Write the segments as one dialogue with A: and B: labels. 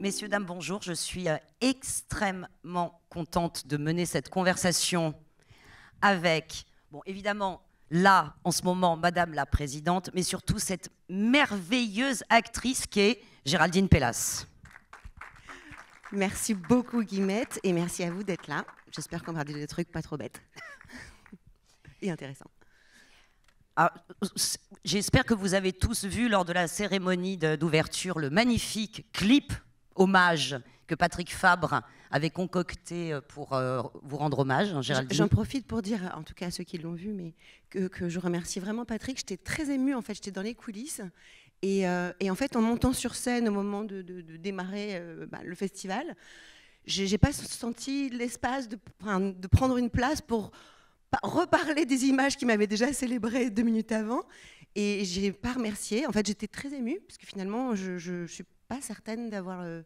A: Messieurs, dames, bonjour. Je suis euh, extrêmement contente de mener cette conversation avec, bon, évidemment, là, en ce moment, Madame la Présidente, mais surtout cette merveilleuse actrice qui est Géraldine Pellas.
B: Merci beaucoup, Guimette, et merci à vous d'être là. J'espère qu'on va dire des trucs pas trop bêtes et intéressants. Ah,
A: j'espère que vous avez tous vu lors de la cérémonie d'ouverture le magnifique clip hommage que Patrick Fabre avait concocté euh, pour euh, vous rendre hommage, hein, Géraldine. J'en
B: profite pour dire, en tout cas à ceux qui l'ont vu, mais que, je remercie vraiment Patrick. J'étais très émue, en fait, j'étais dans les coulisses. Et, euh, en fait, en montant sur scène au moment de, démarrer bah, le festival, j'ai pas senti l'espace de, de prendre une place pour reparler des images qui m'avaient déjà célébré deux minutes avant. Et j'ai pas remercié. En fait, j'étais très émue parce que finalement, je, je, je suis pas certaine d'avoir euh,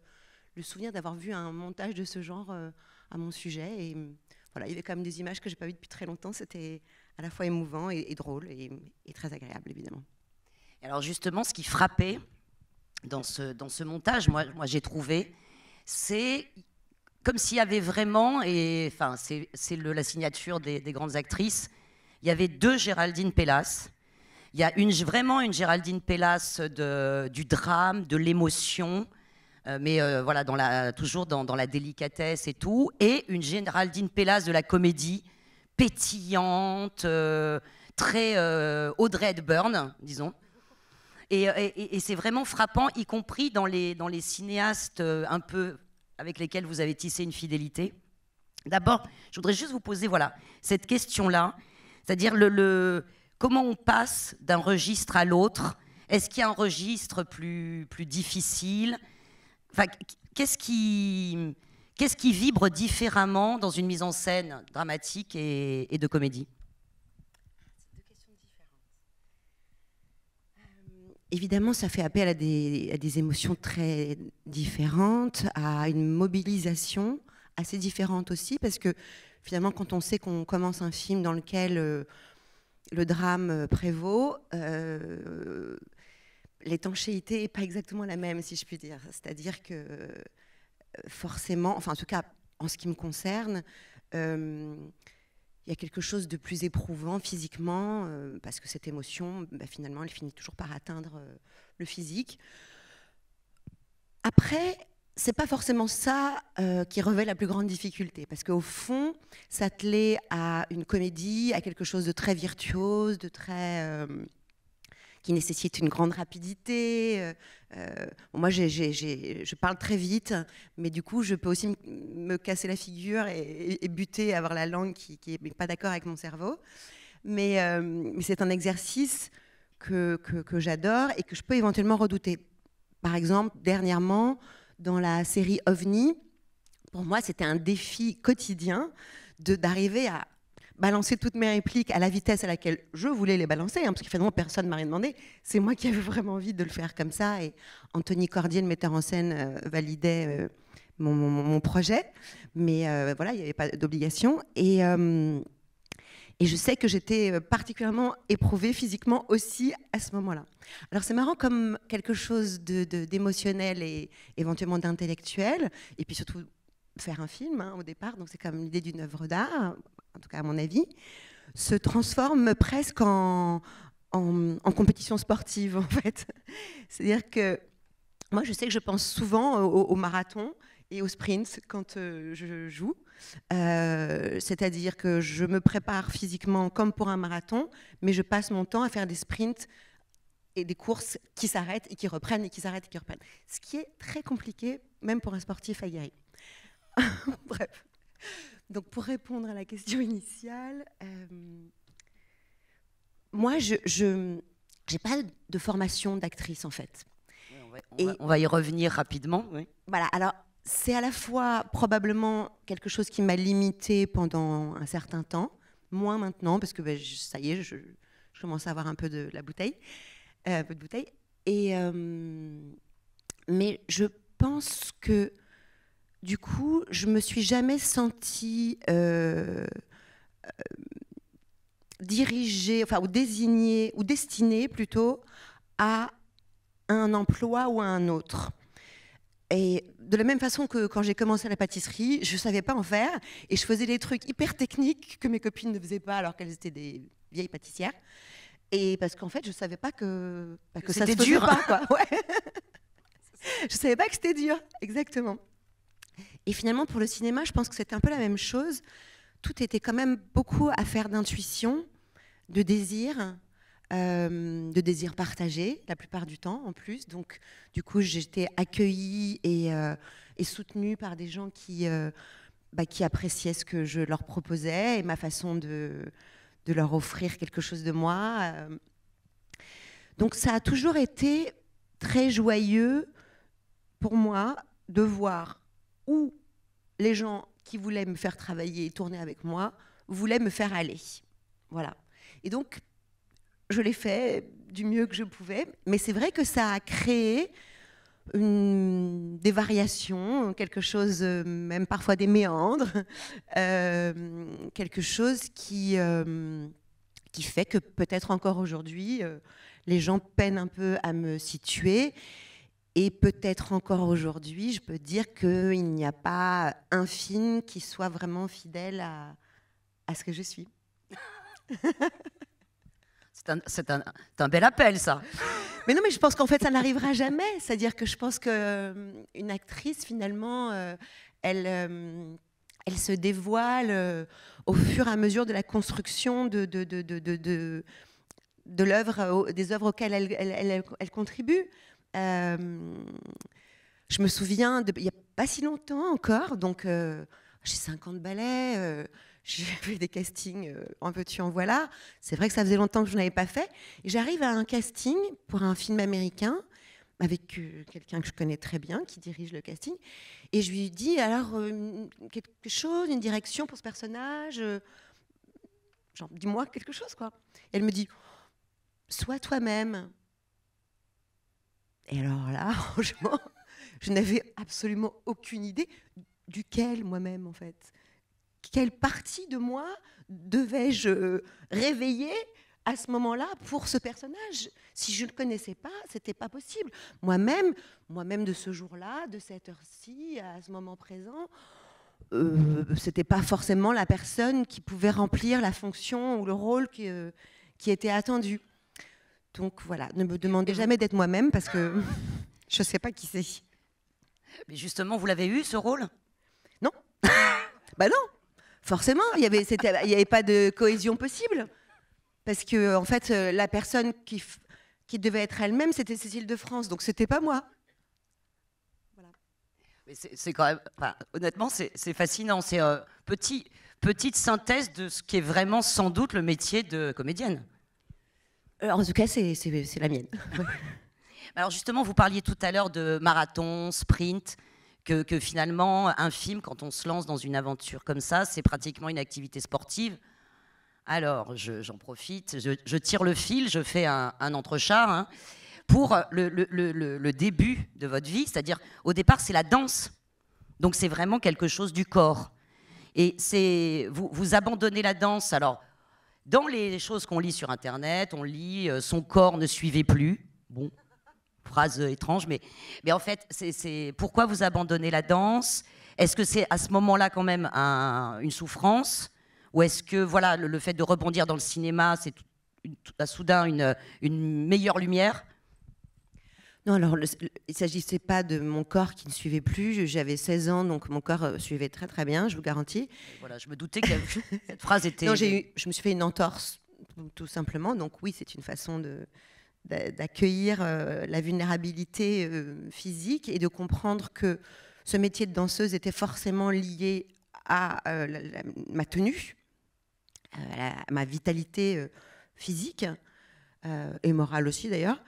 B: le souvenir d'avoir vu un montage de ce genre euh, à mon sujet. Et hum, voilà, il y avait quand même des images que j'ai pas vues depuis très longtemps. C'était à la fois émouvant et, drôle et, très agréable, évidemment.
A: Alors justement, ce qui frappait dans ce, dans ce montage, moi, moi j'ai trouvé, c'est comme s'il y avait vraiment, et enfin c'est la signature des, des, grandes actrices, il y avait deux Géraldine Pellas il y a une, vraiment une Géraldine Pellas de, du drame, de l'émotion, euh, mais euh, voilà, dans la, toujours dans, la délicatesse et tout, et une Géraldine Pellas de la comédie, pétillante, euh, très Audrey Hepburn, disons. Et, c'est vraiment frappant, y compris dans les, dans les cinéastes un peu avec lesquels vous avez tissé une fidélité. D'abord, je voudrais juste vous poser voilà, cette question-là, c'est-à-dire le, le Comment on passe d'un registre à l'autre Est-ce qu'il y a un registre plus, plus difficile Qu'est-ce qui, qui, vibre différemment dans une mise en scène dramatique et, de comédie
B: euh, Évidemment, ça fait appel à des, émotions très différentes, à une mobilisation assez différente aussi, parce que finalement, quand on sait qu'on commence un film dans lequel euh, le drame euh, prévaut, euh, l'étanchéité n'est pas exactement la même, si je puis dire. C'est-à-dire que euh, forcément, enfin en tout cas en ce qui me concerne, il y a quelque chose de plus éprouvant physiquement, parce que cette émotion, bah, finalement, elle finit toujours par atteindre le physique. Après, c'est pas forcément ça euh, qui revêt la plus grande difficulté, parce qu'au fond, s'atteler à une comédie, à quelque chose de très virtuose, de très euh, qui nécessite une grande rapidité. Euh, moi, je parle très vite, mais du coup, je peux aussi me, casser la figure et, buter, avoir la langue qui n'est pas d'accord avec mon cerveau. Mais, c'est un exercice que, que j'adore et que je peux éventuellement redouter. Par exemple, dernièrement, dans la série OVNI, pour moi, c'était un défi quotidien d'arriver à balancer toutes mes répliques à la vitesse à laquelle je voulais les balancer, hein, parce que finalement personne ne m'a rien demandé. C'est moi qui avais vraiment envie de le faire comme ça, et Anthony Cordier, le metteur en scène, euh, validait euh, mon, projet, mais euh, voilà, il n'y avait pas d'obligation. Et et je sais que j'étais euh, particulièrement éprouvée physiquement aussi à ce moment-là. Alors c'est marrant comme quelque chose d'émotionnel de, et éventuellement d'intellectuel, et puis surtout faire un film hein, au départ, donc c'est comme l'idée d'une œuvre d'art, en tout cas à mon avis, se transforme presque en, compétition sportive en fait. C'est-à-dire que moi je sais que je pense souvent au marathon et au sprint quand euh, je joue. Euh, c'est-à-dire que je me prépare physiquement comme pour un marathon, mais je passe mon temps à faire des sprints et des courses qui s'arrêtent et qui reprennent et qui s'arrêtent et qui reprennent. Ce qui est très compliqué, même pour un sportif aguerri. Bref. Donc pour répondre à la question initiale, euh, moi, je n'ai pas de formation d'actrice en fait. Et on, va, y revenir rapidement. Voilà, alors c'est à la fois probablement quelque chose qui m'a limitée pendant un certain temps, moins maintenant, parce que ben, ça y est, je, commence à avoir un peu de la bouteille, euh, un peu de bouteille. Et, euh, mais je pense que du coup, je me suis jamais sentie euh, dirigée, enfin, ou désignée, ou destinée plutôt à un emploi ou à un autre. Et de la même façon que quand j'ai commencé la pâtisserie, je ne savais pas en faire et je faisais des trucs hyper techniques que mes copines ne faisaient pas alors qu'elles étaient des vieilles pâtissières. Et parce qu'en fait, je ne savais pas bah, que, que, ça se faisait dur. Quoi. Ouais. je ne savais pas que c'était dur, exactement. Et finalement, pour le cinéma, je pense que c'était un peu la même chose. Tout était quand même beaucoup à faire d'intuition, de désir, euh, de désirs partagés, la plupart du temps en plus. Donc du coup j'étais accueillie et, euh, soutenue par des gens qui, euh, bah, qui appréciaient ce que je leur proposais et ma façon de, de leur offrir quelque chose de moi. Donc ça a toujours été très joyeux pour moi de voir où les gens qui voulaient me faire travailler et tourner avec moi voulaient me faire aller. Voilà. Et donc, je l'ai fait du mieux que je pouvais, mais c'est vrai que ça a créé une, des variations, quelque chose, euh, même parfois des méandres, euh, quelque chose qui, euh, qui fait que peut-être encore aujourd'hui, les gens peinent un peu à me situer. Et peut-être encore aujourd'hui, je peux dire qu'il n'y a pas un film qui soit vraiment fidèle à ce que je suis. C'est un, bel appel, ça. Mais non, mais je pense qu'en fait, ça n'arrivera jamais. C'est-à-dire que je pense qu'une euh, actrice, finalement, euh, elle, euh, elle se dévoile au fur et à mesure de la construction de, de, l'œuvre, des œuvres auxquelles elle, elle contribue. je me souviens, il n'y a pas si longtemps encore, donc j'ai 50 ballets j'ai fait des castings euh, un peu tu en voilà. C'est vrai que ça faisait longtemps que je n'avais pas fait. j'arrive à un casting pour un film américain avec euh, quelqu'un que je connais très bien qui dirige le casting. Et je lui dis alors euh, quelque chose, une direction pour ce personnage. genre, dis-moi quelque chose, quoi. elle me dit sois toi-même. Et alors là, je n'avais absolument aucune idée duquel moi-même, en fait quelle partie de moi devais-je euh, réveiller à ce moment-là pour ce personnage Si je ne le connaissais pas, c'était pas possible. Moi-même, moi-même de ce jour-là, de cette heure-ci, à ce moment présent, euh, c'était pas forcément la personne qui pouvait remplir la fonction ou le rôle qui, euh, qui était attendu. Donc voilà, ne me demandez jamais d'être moi-même parce que je ne sais pas qui c'est. Mais
A: justement, vous l'avez eu ce rôle Non.
B: bah non forcément, il n'y avait, pas de cohésion possible. Parce que, en fait, euh, la personne qui, devait être elle-même, c'était Cécile de France, donc c'était pas moi.
A: Voilà. C'est quand honnêtement, c'est fascinant. C'est une euh, petite synthèse de ce qui est vraiment sans doute le métier de comédienne.
B: Euh, en tout cas, c'est la mienne.
A: Alors justement, vous parliez tout à l'heure de marathon, sprint que, finalement, un film, quand on se lance dans une aventure comme ça, c'est pratiquement une activité sportive. Alors, j'en profite, je, tire le fil, je fais un, un entrechat hein, pour le, début de votre vie, c'est-à-dire au départ, c'est la danse. Donc, c'est vraiment quelque chose du corps. Et c'est vous, abandonnez la danse. Alors, dans les choses qu'on lit sur Internet, on lit euh, son corps ne suivait plus. Bon, phrase étrange, mais, en fait, c'est pourquoi vous abandonnez la danse Est-ce que c'est à ce moment-là quand même une souffrance Ou est-ce que voilà, le, fait de rebondir dans le cinéma, c'est à soudain une, meilleure
B: lumière non, alors il ne s'agissait pas de mon corps qui ne suivait plus. J'avais 16 ans, donc mon corps euh, suivait très très bien, je vous garantis. Voilà, je me doutais que cette phrase était. Non, j'ai eu, je me suis fait une entorse, tout simplement. Donc oui, c'est une façon de, d'accueillir euh, la vulnérabilité euh, physique et de comprendre que ce métier de danseuse était forcément lié à euh, ma tenue, à ma vitalité physique et morale aussi d'ailleurs.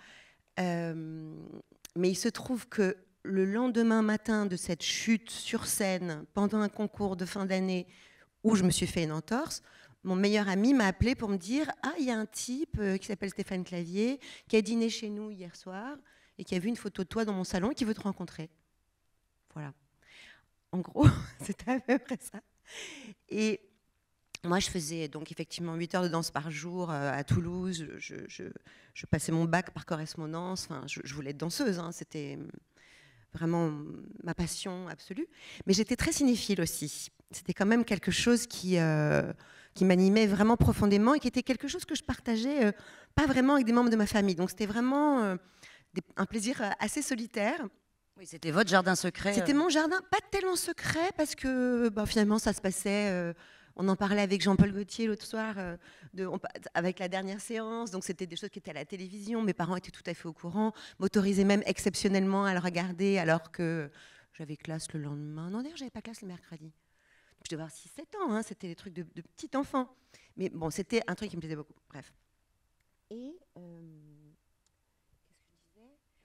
B: mais il se trouve que le lendemain matin de cette chute sur scène, pendant un concours de fin d'année où je me suis fait une entorse, mon meilleur ami m'a appelé pour me dire Ah, il y a un type euh, qui s'appelle Stéphane Clavier, qui a dîné chez nous hier soir et qui a vu une photo de toi dans mon salon et qui veut te rencontrer. Voilà. En gros, c'était à peu près ça. Et moi, je faisais donc effectivement 8 heures de danse par jour euh, à Toulouse. Je, passais mon bac par correspondance. Enfin, je, voulais être danseuse. Hein. C'était vraiment ma passion absolue. Mais j'étais très cinéphile aussi. C'était quand même quelque chose qui. Euh, qui m'animait vraiment profondément et qui était quelque chose que je partageais euh, pas vraiment avec des membres de ma famille. Donc c'était vraiment euh, un plaisir euh, assez solitaire.
A: Oui, c'était votre jardin secret. C'était
B: mon jardin, pas tellement secret parce que bah, finalement ça se passait. On en parlait avec Jean-Paul Gaultier l'autre soir, avec la dernière séance. Donc, c'était des choses qui étaient à la télévision. Mes parents étaient tout à fait au courant, m'autorisaient même exceptionnellement à le regarder, alors que j'avais classe le lendemain. Non, d'ailleurs, j'avais pas classe le mercredi je devais avoir 6-7 ans, hein, c'était des trucs de, de petit enfant. Mais bon, c'était un truc qui me plaisait beaucoup. Bref. Et. Euh,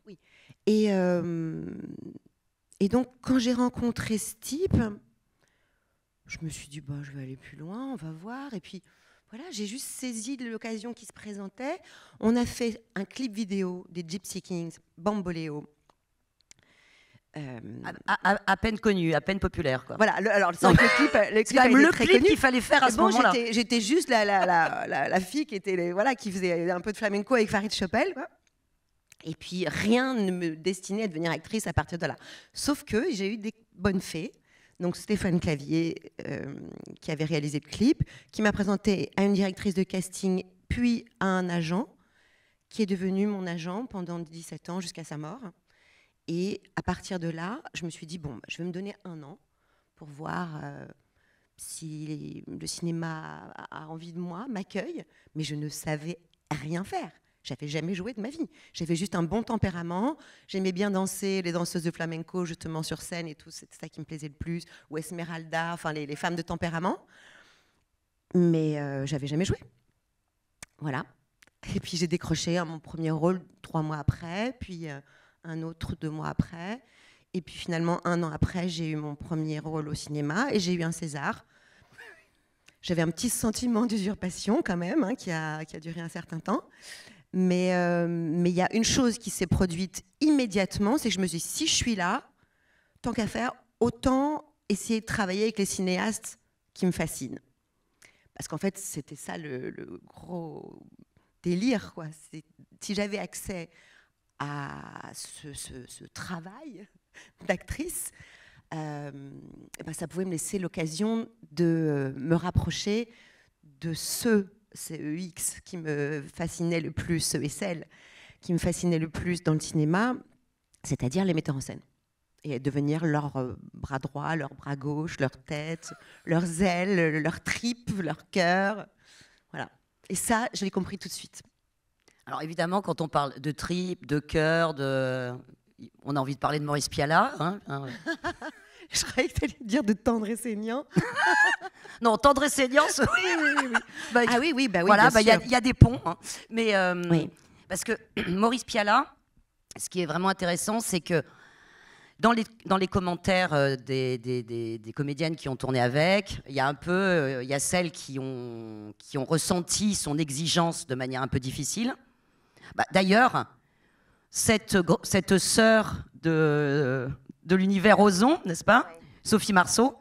B: oui. Et, euh, et donc, quand j'ai rencontré ce type, je me suis dit, bah, je vais aller plus loin, on va voir. Et puis. Voilà, j'ai juste saisi l'occasion qui se présentait. On a fait un clip vidéo des Gypsy Kings, Bamboléo, à,
A: peine connue, à peine populaire. Quoi. Voilà, alors le clip, clip, le qu'il fallait faire à ce moment-là.
B: J'étais juste la, fille qui, était, voilà, qui faisait un peu de flamenco avec Farid Chopel. Et puis rien ne me destinait à devenir actrice à partir de là. Sauf que j'ai eu des bonnes fées. Donc Stéphane Clavier, qui avait réalisé le clip, qui m'a présenté à une directrice de casting, puis à un agent, qui est devenu mon agent pendant 17 ans jusqu'à sa mort. Et à partir de là, je me suis dit, bon, je vais me donner un an pour voir euh, si le cinéma a envie de moi, m'accueille, mais je ne savais rien faire. J'avais jamais joué de ma vie. J'avais juste un bon tempérament. J'aimais bien danser, les danseuses de flamenco, justement, sur scène et tout. C'était ça qui me plaisait le plus. Ou Esmeralda, enfin, les, femmes de tempérament. Mais je euh, j'avais jamais joué. Voilà. Et puis j'ai décroché hein, mon premier rôle trois mois après. Puis euh, un autre deux mois après. Et puis finalement, un an après, j'ai eu mon premier rôle au cinéma et j'ai eu un César. J'avais un petit sentiment d'usurpation quand même, hein, qui, a, duré un certain temps. Euh, mais il y a une chose qui s'est produite immédiatement, c'est que je me suis dit, si je suis là, tant qu'à faire, autant essayer de travailler avec les cinéastes qui me fascinent. Parce qu'en fait, c'était ça le, gros délire. Quoi. Si j'avais accès à ce, travail d'actrice, euh, eh ben, ça pouvait me laisser l'occasion de me rapprocher de ceux, e E.X. qui me fascinaient le plus, ceux et celles qui me fascinaient le plus dans le cinéma, c'est-à-dire les metteurs en scène. Et devenir leur euh, bras droit, leur bras gauche, leur tête, leurs ailes, leurs tripes, leur cœur. Voilà. Et ça, je l'ai compris tout de suite. Alors évidemment, quand on parle
A: de tripes, de cœur, de... on a envie de parler de Maurice Piala. Hein, hein.
B: Je croyais que tu dire de tendre et saignant.
A: non, tendre et saignant, oui, oui, oui. Bah, ah oui, oui, bah Voilà, bah, il bah, y, y, a des ponts. Hein. Mais euh, parce que Maurice Piala, ce qui est vraiment intéressant, c'est que dans les, dans les commentaires euh, des, des, des, des, comédiennes qui ont tourné avec, il y a un peu, euh, il y a celles qui ont, qui ont ressenti son exigence de manière un peu difficile. Bah, d'ailleurs, cette, sœur de, de l'univers Ozon, n'est-ce pas Sophie Marceau.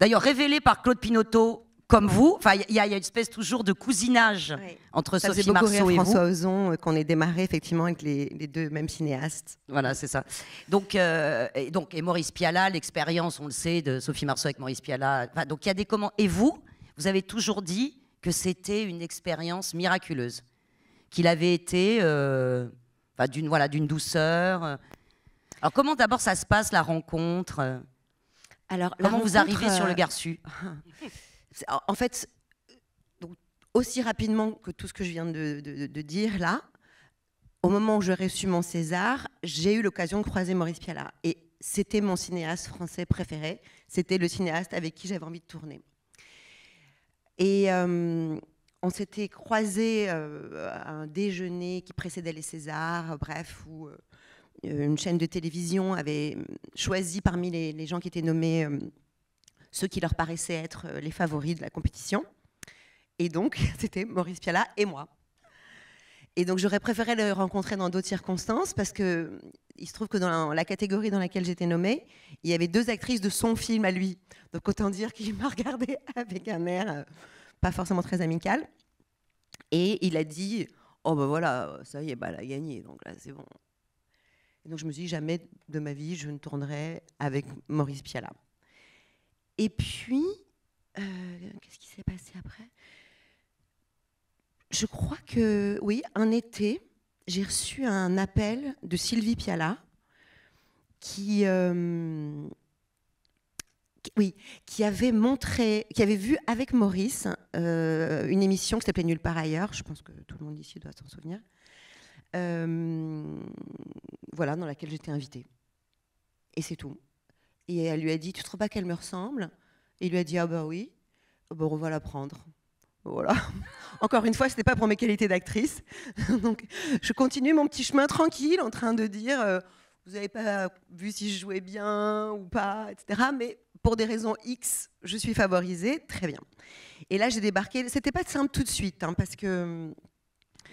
A: D'ailleurs, révélée par Claude Pinoteau comme vous. il y, a une espèce toujours de cousinage
B: entre Sophie Marceau et François Ozon euh, qu'on ait démarré effectivement avec les, deux mêmes cinéastes. Voilà, c'est ça. Euh, donc, et Maurice Piala
A: l'expérience, on le sait, de Sophie Marceau avec Maurice Piala donc, il y a des comment. Et vous, vous avez toujours dit que c'était une expérience miraculeuse qu'il avait été euh, bah, d'une voilà, douceur. Alors comment d'abord ça se passe la rencontre
B: Alors comment vous arrivez sur le euh, Garçu En fait, aussi rapidement que tout ce que je viens de, dire là, au moment où j'ai reçu mon César, j'ai eu l'occasion de croiser Maurice Piala et c'était mon cinéaste français préféré. C'était le cinéaste avec qui j'avais envie de tourner. Et euh, on s'était croisés euh, à un déjeuner qui précédait les Césars, euh, bref, où euh, une chaîne de télévision avait choisi parmi les, gens qui étaient nommés ceux qui leur paraissaient être les favoris de la compétition. Et donc, c'était Maurice Piala et moi. Et donc, j'aurais préféré le rencontrer dans d'autres circonstances parce que il se trouve que dans la catégorie dans laquelle j'étais nommée, il y avait deux actrices de son film à lui. Donc, autant dire qu'il m'a regardée avec un air forcément très amical Et il a dit Oh, ben voilà, ça y est, bah, elle a gagné, donc là, c'est bon. donc, je me suis dit Jamais de ma vie, je ne tournerai avec Maurice Piala. Et puis, euh, qu'est-ce qui s'est passé après Je crois que, oui, un été, j'ai reçu un appel de Sylvie Piala qui. Euh, oui, qui avait montré, qui avait vu avec Maurice euh, une émission qui s'appelait Nulle part ailleurs. Je pense que tout le monde ici doit s'en souvenir. Euh, voilà, dans laquelle j'étais invitée. Et c'est tout. Et elle lui a dit, tu trouves pas qu'elle me ressemble Et il lui a dit, ah bah oui, bon, on va la prendre. Voilà. Encore une fois, ce n'était pas pour mes qualités d'actrice. Donc, je continue mon petit chemin tranquille en train de dire, euh, vous n'avez pas vu si je jouais bien ou pas, etc. Mais pour des raisons X, je suis favorisée, très bien. Et là, j'ai débarqué. C'était pas simple tout de suite, hein, parce que.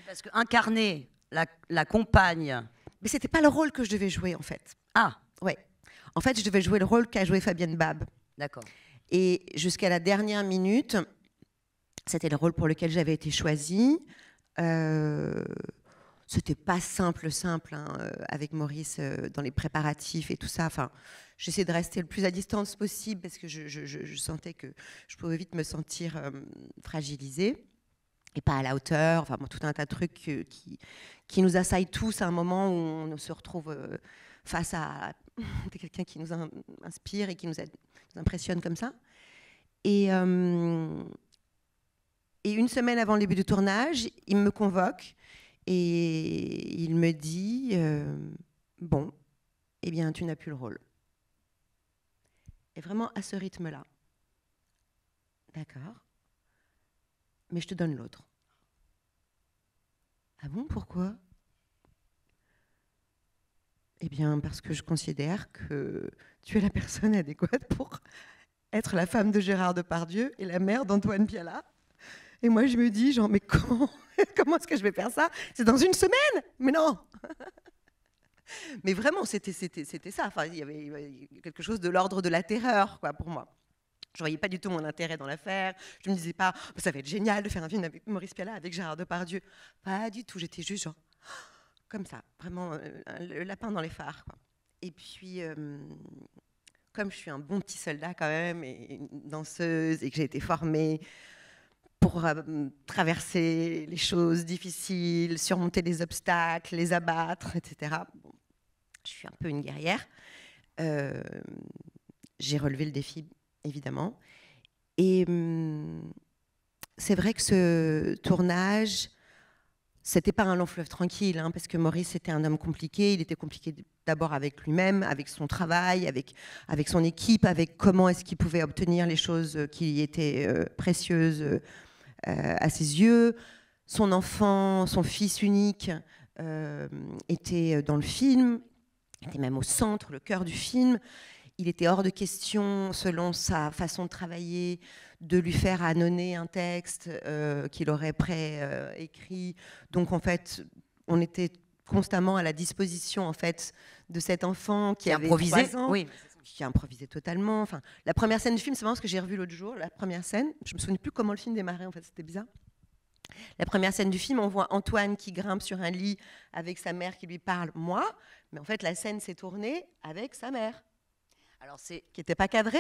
B: Parce que incarner la, compagne. Mais c'était pas le rôle que je devais jouer, en fait. Ah Ouais. En fait, je devais jouer le rôle qu'a joué Fabienne Bab. D'accord. Et jusqu'à la dernière minute, c'était le rôle pour lequel j'avais été choisie. Euh, c'était pas simple, simple, hein, euh, avec Maurice euh, dans les préparatifs et tout ça. Enfin, j'essaie de rester le plus à distance possible parce que je, sentais que je pouvais vite me sentir euh, fragilisée et pas à la hauteur. Enfin, tout un tas de trucs qui, qui nous assaillent tous à un moment où on se retrouve face à quelqu'un qui nous inspire et qui nous, impressionne comme ça. Et, et une semaine avant le début du tournage, il me convoque et il me dit euh, Bon, eh bien, tu n'as plus le rôle. Et vraiment à ce rythme-là. D'accord. Mais je te donne l'autre. Ah bon, pourquoi Eh bien, parce que je considère que tu es la personne adéquate pour être la femme de Gérard Depardieu et la mère d'Antoine Piala. Et moi, je me dis, genre, mais comment Comment est-ce que je vais faire ça C'est dans une semaine Mais non Mais vraiment, c'était ça. Enfin, il y avait quelque chose de l'ordre de la terreur quoi, pour moi. Je voyais pas du tout mon intérêt dans l'affaire. Je me disais pas, oh, ça va être génial de faire un film avec Maurice Pialat, avec Gérard Depardieu. Pas du tout. J'étais juste comme ça, vraiment euh, le lapin dans les phares. Et puis, euh, comme je suis un bon petit soldat quand même, et une danseuse, et que j'ai été formée pour euh, traverser les choses difficiles, surmonter les obstacles, les abattre, etc. je suis un peu une guerrière. Euh, j'ai relevé le défi, évidemment. Et hum, c'est vrai que ce tournage, c'était pas un long fleuve tranquille, hein, parce que Maurice était un homme compliqué. Il était compliqué d'abord avec lui-même, avec son travail, avec, avec son équipe, avec comment est-ce qu'il pouvait obtenir les choses qui étaient euh, précieuses euh, à ses yeux. Son enfant, son fils unique, euh, était dans le film, était même au centre, le cœur du film. Il était hors de question, selon sa façon de travailler, de lui faire annonner un texte euh, qu'il aurait pré-écrit. Donc en fait, on était constamment à la disposition en fait de cet enfant qui, avait improvisé qui a improvisé totalement. Enfin, la première scène du film, c'est vraiment ce que j'ai revu l'autre jour, la première scène, je me souviens plus comment le film démarrait, en fait, c'était bizarre. La première scène du film, on voit Antoine qui grimpe sur un lit avec sa mère qui lui parle, moi, mais en fait, la scène s'est tournée avec sa mère. Alors, c'est. Qui n'était pas cadré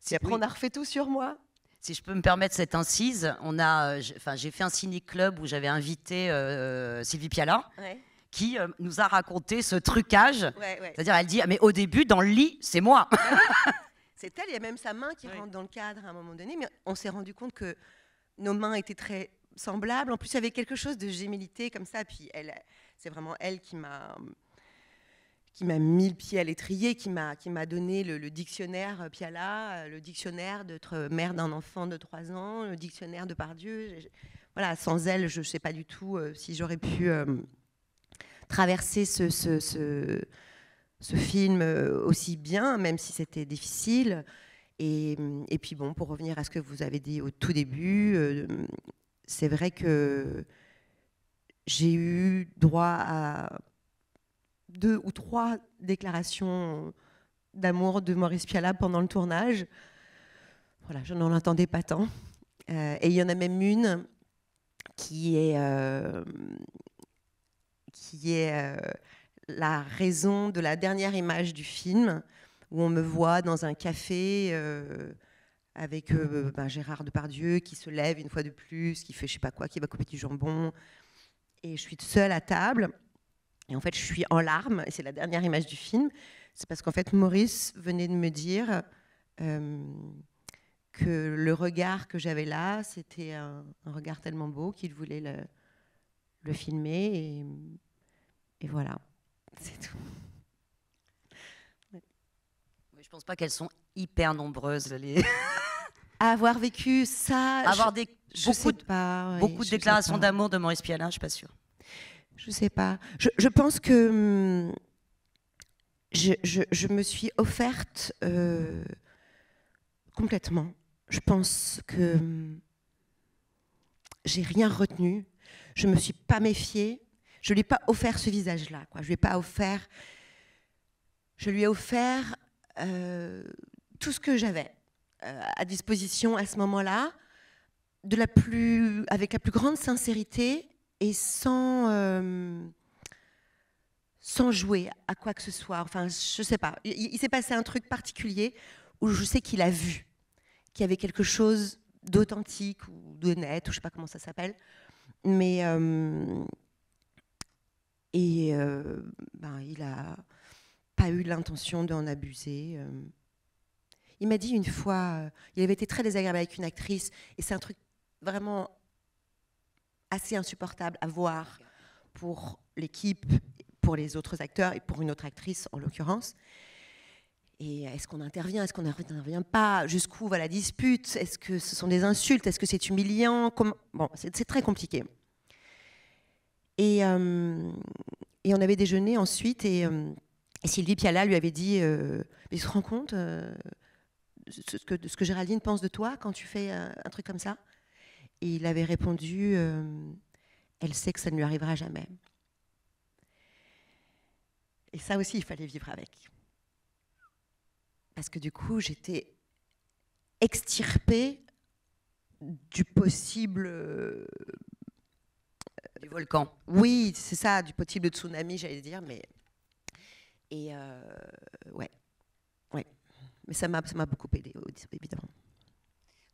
A: Si après, on a refait tout sur moi. Si je peux me permettre cette incise, on a, euh, enfin, j'ai fait un ciné club où j'avais invité euh, Sylvie Pialat Ouais qui euh, nous a raconté ce trucage. C'est-à-dire, elle dit, ah, mais au début, dans le lit, c'est moi. Bah
B: c'est elle, il y a même sa main qui rentre dans le cadre à un moment donné, mais on s'est rendu compte que nos mains étaient très semblables. En plus, il y avait quelque chose de gémilité comme ça. Puis elle, c'est vraiment elle qui m'a qui m'a mis le pied à l'étrier, qui m'a qui m'a donné le, dictionnaire euh, Piala, euh, le dictionnaire d'être mère d'un enfant de 3 ans, le dictionnaire de Pardieu. Voilà, sans elle, je ne sais pas du tout si j'aurais pu traverser ce, film euh, aussi bien, même si c'était difficile. Et, puis bon, pour revenir à ce que vous avez dit au tout début, euh, c'est vrai que j'ai eu droit à deux ou trois déclarations d'amour de Maurice Piala pendant le tournage. Voilà, je n'en entendais pas tant. Euh, et il y en a même une qui est qui est euh, la raison de la dernière image du film, où on me voit dans un café euh, avec euh, ben, Gérard Depardieu qui se lève une fois de plus, qui fait je sais pas quoi, qui va couper du jambon. Et je suis seule à table. Et en fait, je suis en larmes. Et c'est la dernière image du film. C'est parce qu'en fait, Maurice venait de me dire que le regard que j'avais là, c'était un, regard tellement beau qu'il voulait le, le filmer et, voilà, c'est tout. Je je pense pas qu'elles
A: sont hyper nombreuses les.
B: avoir vécu ça, avoir des beaucoup de pas, beaucoup de déclarations
A: d'amour de Maurice Pialat, je suis pas sûre.
B: Je sais pas. Je, pense que hum, je, me suis offerte euh, complètement. Je pense que hum, j'ai rien retenu je ne me suis pas méfiée, je ne lui ai pas offert ce visage-là. Je lui ai pas offert. Je lui ai offert euh, tout ce que j'avais euh, à disposition à ce moment-là, de la plus, avec la plus grande sincérité et sans, euh, sans jouer à quoi que ce soit. Enfin, je sais pas. Il, il s'est passé un truc particulier où je sais qu'il a vu qu'il y avait quelque chose d'authentique ou d'honnête, ou je sais pas comment ça s'appelle, mais. Euh, et euh, ben, il a pas eu l'intention d'en abuser. Euh. Il m'a dit une fois, il avait été très désagréable avec une actrice, et c'est un truc vraiment assez insupportable à voir pour l'équipe, pour les autres acteurs et pour une autre actrice en l'occurrence. Et est-ce qu'on intervient Est-ce qu'on n'intervient pas Jusqu'où va la dispute Est-ce que ce sont des insultes Est-ce que c'est humiliant Bon, c'est très compliqué. Euh, et, on avait déjeuné ensuite et, euh, Sylvie Piala lui avait dit euh, Il se tu rends compte ce, que, Géraldine pense de toi quand tu fais un truc comme ça Et il avait répondu Elle sait que ça ne lui arrivera jamais. Et ça aussi, il fallait vivre avec parce que du coup, j'étais extirpée du possible. Euh, du volcan. Oui, c'est ça, du possible tsunami, j'allais dire, mais. Et euh, ouais. ouais. Mais ça m'a beaucoup aidé, évidemment.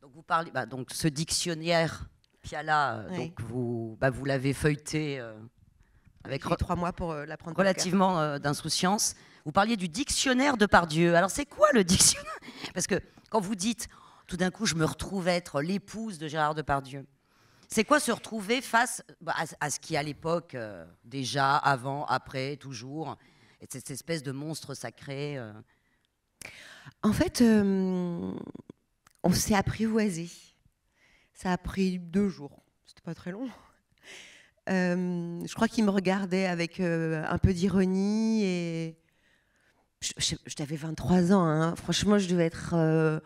B: Donc, vous parlez. Bah, donc, ce dictionnaire
A: Piala, euh, donc
B: vous, bah,
A: vous l'avez feuilleté. avec trois mois pour l'apprendre. Relativement d'insouciance. Vous parliez du dictionnaire de Pardieu. Alors c'est quoi le dictionnaire Parce que quand vous dites, tout d'un coup, je me retrouve être l'épouse de Gérard de Pardieu, C'est quoi se retrouver face bah, à, ce qui, à l'époque, euh, déjà, avant, après, toujours, et cette espèce de monstre sacré euh
B: En fait, euh, on s'est apprivoisé. Ça a pris deux jours. C'était pas très long. je crois qu'il me regardait avec un peu d'ironie et je, 23 ans, hein. franchement, je devais être. Euh,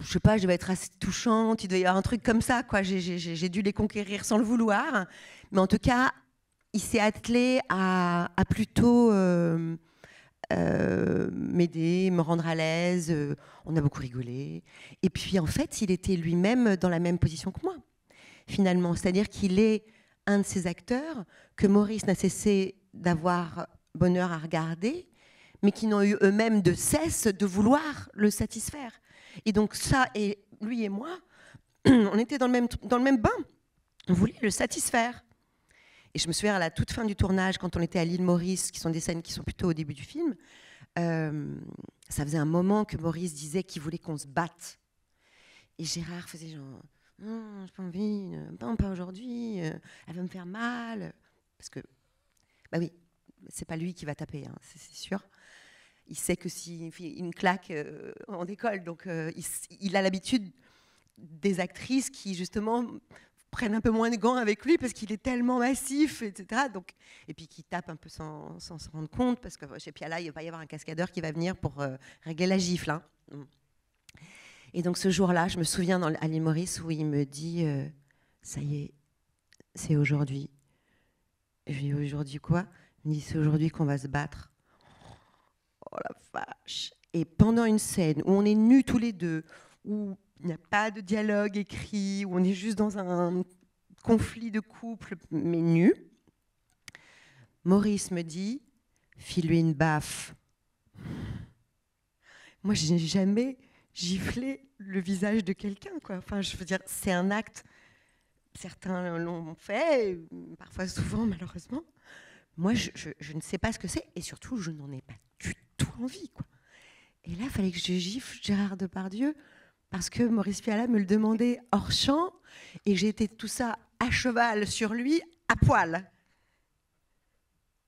B: je sais pas, je devais être assez touchante, il devait y avoir un truc comme ça, quoi. J'ai dû les conquérir sans le vouloir. Mais en tout cas, il s'est attelé à, plutôt euh, euh, m'aider, me rendre à l'aise. On a beaucoup rigolé. Et puis, en fait, il était lui-même dans la même position que moi, finalement. C'est-à-dire qu'il est un de ces acteurs que Maurice n'a cessé d'avoir bonheur à regarder mais qui n'ont eu eux-mêmes de cesse de vouloir le satisfaire. Et donc ça, et lui et moi, on était dans le même, dans le même bain. On voulait le satisfaire. Et je me souviens à la toute fin du tournage, quand on était à l'île Maurice, qui sont des scènes qui sont plutôt au début du film, euh, ça faisait un moment que Maurice disait qu'il voulait qu'on se batte. Et Gérard faisait genre, non, j'ai pas envie, euh, pas aujourd'hui, euh, elle va me faire mal. Parce que, bah oui, c'est pas lui qui va taper, hein, c'est sûr il sait que si une claque euh, en école, donc euh, il, a l'habitude des actrices qui justement prennent un peu moins de gants avec lui parce qu'il est tellement massif, etc. Donc, et puis qui tape un peu sans se rendre compte parce que chez Piala, il va y avoir un cascadeur qui va venir pour euh, régler la gifle. Hein. Et donc ce jour-là, je me souviens dans, Ali Maurice où il me dit Ça y est, c'est aujourd'hui. Je lui dis Aujourd'hui quoi Il me dit C'est aujourd'hui qu'on va se battre oh la vache. Et pendant une scène où on est nus tous les deux, où il n'y a pas de dialogue écrit, où on est juste dans un conflit de couple, mais nu, Maurice me dit, file-lui une baffe. Moi, je n'ai jamais giflé le visage de quelqu'un. Quoi. Enfin, je veux dire, c'est un acte. Certains l'ont fait, parfois souvent, malheureusement. Moi, je, ne sais pas ce que c'est, et surtout, je n'en ai pas du envie. Quoi. Et là, il fallait que je gifle Gérard Depardieu parce que Maurice fiala me le demandait hors champ et j'étais tout ça à cheval sur lui, à poil.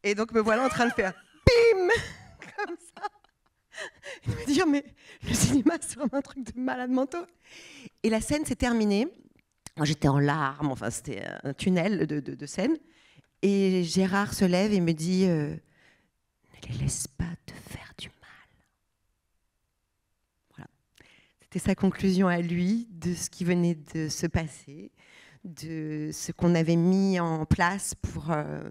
B: Et donc me voilà en train de faire bim comme ça. Il me dit, oh, mais le cinéma c'est vraiment un truc de malade manteau. Et la scène s'est terminée. J'étais en larmes, enfin c'était un tunnel de, de, scène. Et Gérard se lève et me dit euh, ne les laisse pas te faire C'était sa conclusion à lui de ce qui venait de se passer, de ce qu'on avait mis en place pour euh,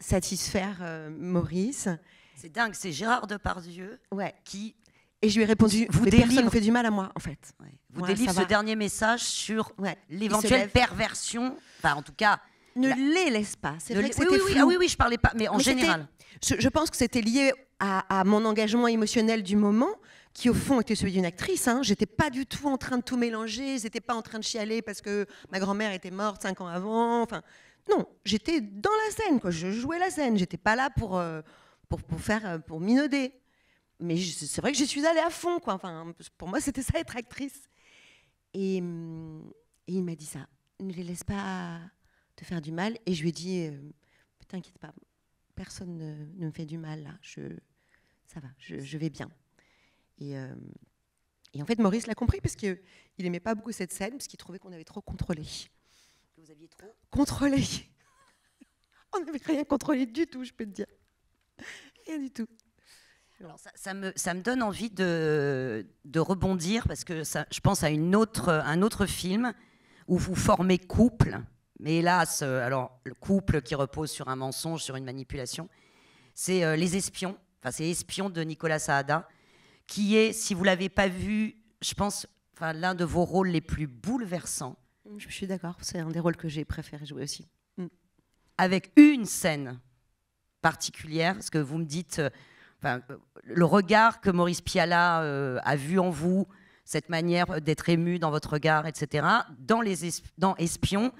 B: satisfaire euh, Maurice.
A: C'est dingue, c'est Gérard Depardieu
B: ouais. qui... Et je lui ai répondu, vous délivre... personne ne fait du mal à moi, en fait. Vous délivrez délivre ce
A: dernier message sur l'éventuelle
B: perversion, enfin en tout cas... Ne les laisse pas, c'est vrai que oui, oui, oui, ah, oui, oui, je parlais pas, mais en général. je pense que c'était lié à, mon engagement émotionnel du moment, qui au fond était celui d'une actrice. Hein. J'étais pas du tout en train de tout mélanger, j'étais pas en train de chialer parce que ma grand-mère était morte cinq ans avant. Enfin, non, j'étais dans la scène, quoi. Je jouais la scène, j'étais pas là pour, euh, pour, pour, faire euh, pour minauder. Mais c'est vrai que je suis allée à fond, quoi. Enfin, pour moi, c'était ça être actrice. Et, il m'a dit ça. Ne les laisse pas te faire du mal. Et je lui ai dit, euh, t'inquiète pas, personne ne, me fait du mal là, je, ça va, je, vais bien. Euh, et, en fait, Maurice l'a compris parce qu'il aimait pas beaucoup cette scène, parce qu'il trouvait qu'on avait trop contrôlé. Vous aviez trop Contrôlé On n'avait rien contrôlé du tout, je peux te dire. Rien du tout.
A: ça, me, donne envie de, rebondir parce que je pense à une autre, un autre film où vous formez couple mais hélas, euh, alors, le couple qui repose sur un mensonge, sur une manipulation, c'est euh, Les Espions. Enfin, c'est Espions de Nicolas Saada, qui est, si vous l'avez pas vu, je pense, l'un de vos rôles les plus bouleversants. Je suis d'accord, c'est un des rôles que j'ai préféré jouer aussi. Mm. Avec une scène particulière, parce que vous me dites, euh, le regard que Maurice Piala a vu en vous, cette manière d'être ému dans votre regard, etc., dans, les dans Espions,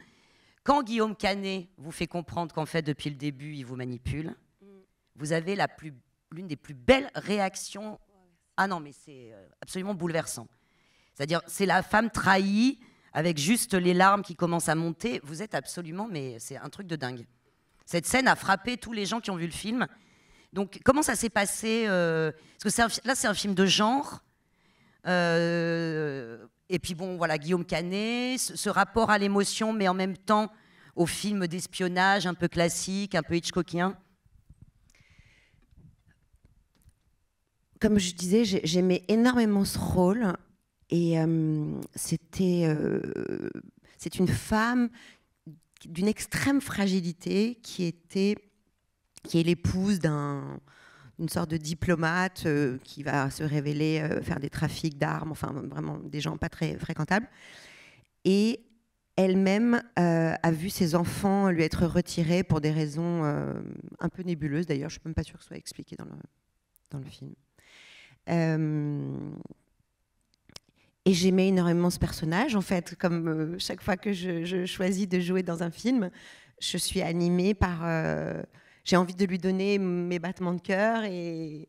A: quand Guillaume Canet vous fait comprendre qu'en fait, depuis le début, il vous manipule, vous avez la plus, l'une des plus belles réactions. ah non, mais c'est euh, absolument bouleversant. C'est-à-dire, c'est la femme trahie, avec juste les larmes qui commencent à monter. Vous êtes absolument, mais c'est un truc de dingue. Cette scène a frappé tous les gens qui ont vu le film. Donc, comment ça s'est passé euh, Parce que là, c'est un film de genre. Euh, et puis bon, voilà, Guillaume Canet, ce, rapport à l'émotion, mais en même temps au film d'espionnage un peu classique, un peu Hitchcockien.
B: Comme je disais, j'aimais énormément ce rôle et euh, c'était euh, une femme d'une extrême fragilité qui était qui est l'épouse d'un une sorte de diplomate euh, qui va se révéler euh, faire des trafics d'armes, enfin vraiment des gens pas très fréquentables. Et elle-même euh, a vu ses enfants lui être retirés pour des raisons un peu nébuleuses. D'ailleurs, je ne suis même pas sûre que ce soit expliqué dans le, dans le film. et j'aimais énormément ce personnage, en fait, comme chaque fois que je, je, choisis de jouer dans un film, je suis animée par j'ai envie de lui donner mes battements de cœur et,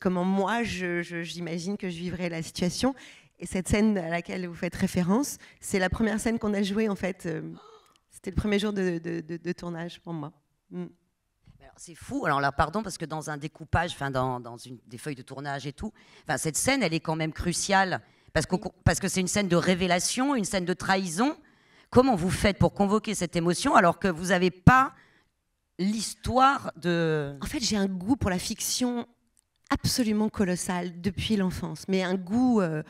B: comment moi, j'imagine que je vivrais la situation. Et cette scène à laquelle vous faites référence, c'est la première scène qu'on a jouée en fait. Euh, c'était le premier jour de, tournage pour moi. Mm.
A: C'est fou. Alors là, pardon, parce que dans un découpage, enfin dans, une, des feuilles de tournage et tout, enfin cette scène, elle est quand même cruciale parce parce que c'est une scène de révélation, une scène de trahison. Comment vous faites pour convoquer cette émotion alors que vous n'avez pas l'histoire
B: de... En fait, j'ai un goût pour la fiction absolument colossal depuis l'enfance, mais un goût euh,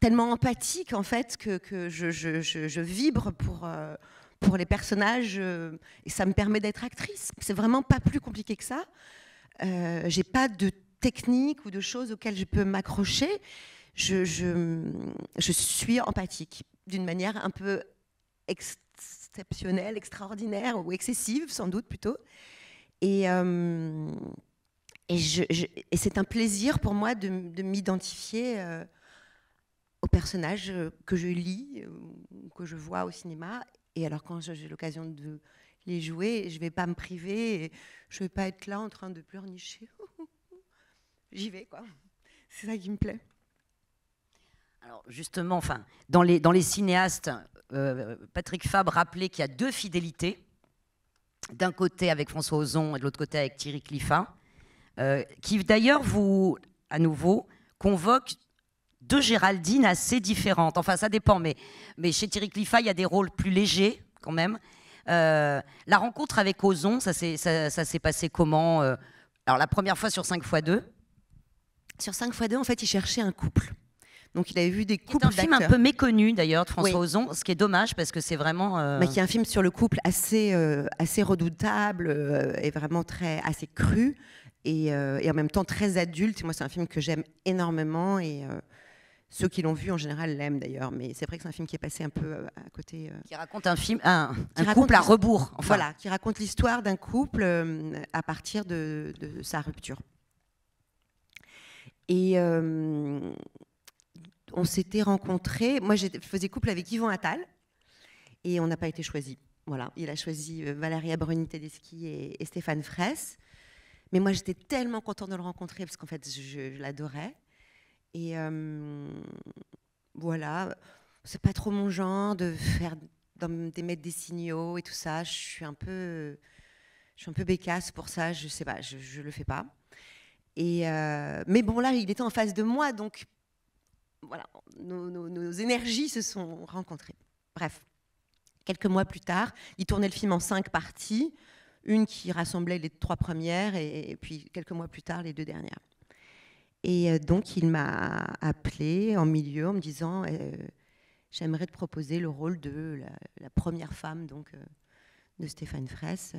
B: tellement empathique en fait que, je, je, vibre pour, euh, pour les personnages euh, et ça me permet d'être actrice. C'est vraiment pas plus compliqué que ça. J'ai pas de technique ou de choses auxquelles je peux m'accrocher. Je, suis empathique d'une manière un peu extrême exceptionnelle, extraordinaire, ou excessive sans doute plutôt. Euh, et, c'est un plaisir pour moi de, m'identifier euh, aux personnages que je lis, que je vois au cinéma. Et alors quand j'ai l'occasion de les jouer, je ne vais pas me priver, je ne vais pas être là en train de pleurnicher. J'y vais, quoi. C'est ça qui me plaît.
A: Alors justement, enfin, dans les cinéastes euh, Patrick Fabre rappelait qu'il y a deux fidélités, d'un côté avec François Ozon et de l'autre côté avec Thierry cliffat, euh, qui d'ailleurs vous, à nouveau, convoque deux Géraldines assez différentes. Enfin, ça dépend, mais, mais chez Thierry cliffat, il y a des rôles plus légers quand même. Euh, la rencontre avec Ozon, ça s'est, ça s'est passé comment Alors, la première fois sur 5x2 Sur 5x2, en fait, il cherchait un couple. Donc il avait vu des couples d'acteurs. C'est un film un peu méconnu d'ailleurs de François Ozon, ce qui est dommage parce que c'est vraiment. Euh... Mais qui est un
B: film sur le couple assez, euh, assez redoutable euh, et vraiment très assez cru et, euh, et, en même temps très adulte. Et moi c'est un film que j'aime énormément et ceux qui l'ont vu en général l'aiment d'ailleurs, mais c'est vrai que c'est un film qui est passé un peu à côté. Qui raconte un film, un, couple à rebours. Enfin. Voilà, qui raconte l'histoire d'un couple à partir de, de, sa rupture. Et, on s'était rencontrés. Moi, je faisais couple avec Yvon Attal et on n'a pas été choisis. Voilà, il a choisi euh, Valeria Bruni Tedeschi et, Stéphane Fraisse. Mais moi, j'étais tellement contente de le rencontrer parce qu'en fait, je, l'adorais. Et euh, voilà, c'est pas trop mon genre de faire d'émettre des signaux et tout ça. Je suis un peu, je suis un peu bécasse pour ça. Je sais pas, je, le fais pas. Et euh, mais bon, là, il était en face de moi, donc voilà, nos, énergies se sont rencontrées. Bref, quelques mois plus tard, il tournait le film en cinq parties, une qui rassemblait les trois premières et, puis quelques mois plus tard les deux dernières. Et euh, donc il m'a appelé en milieu en me disant euh, j'aimerais te proposer le rôle de la, première femme donc euh, de Stéphane Fraisse.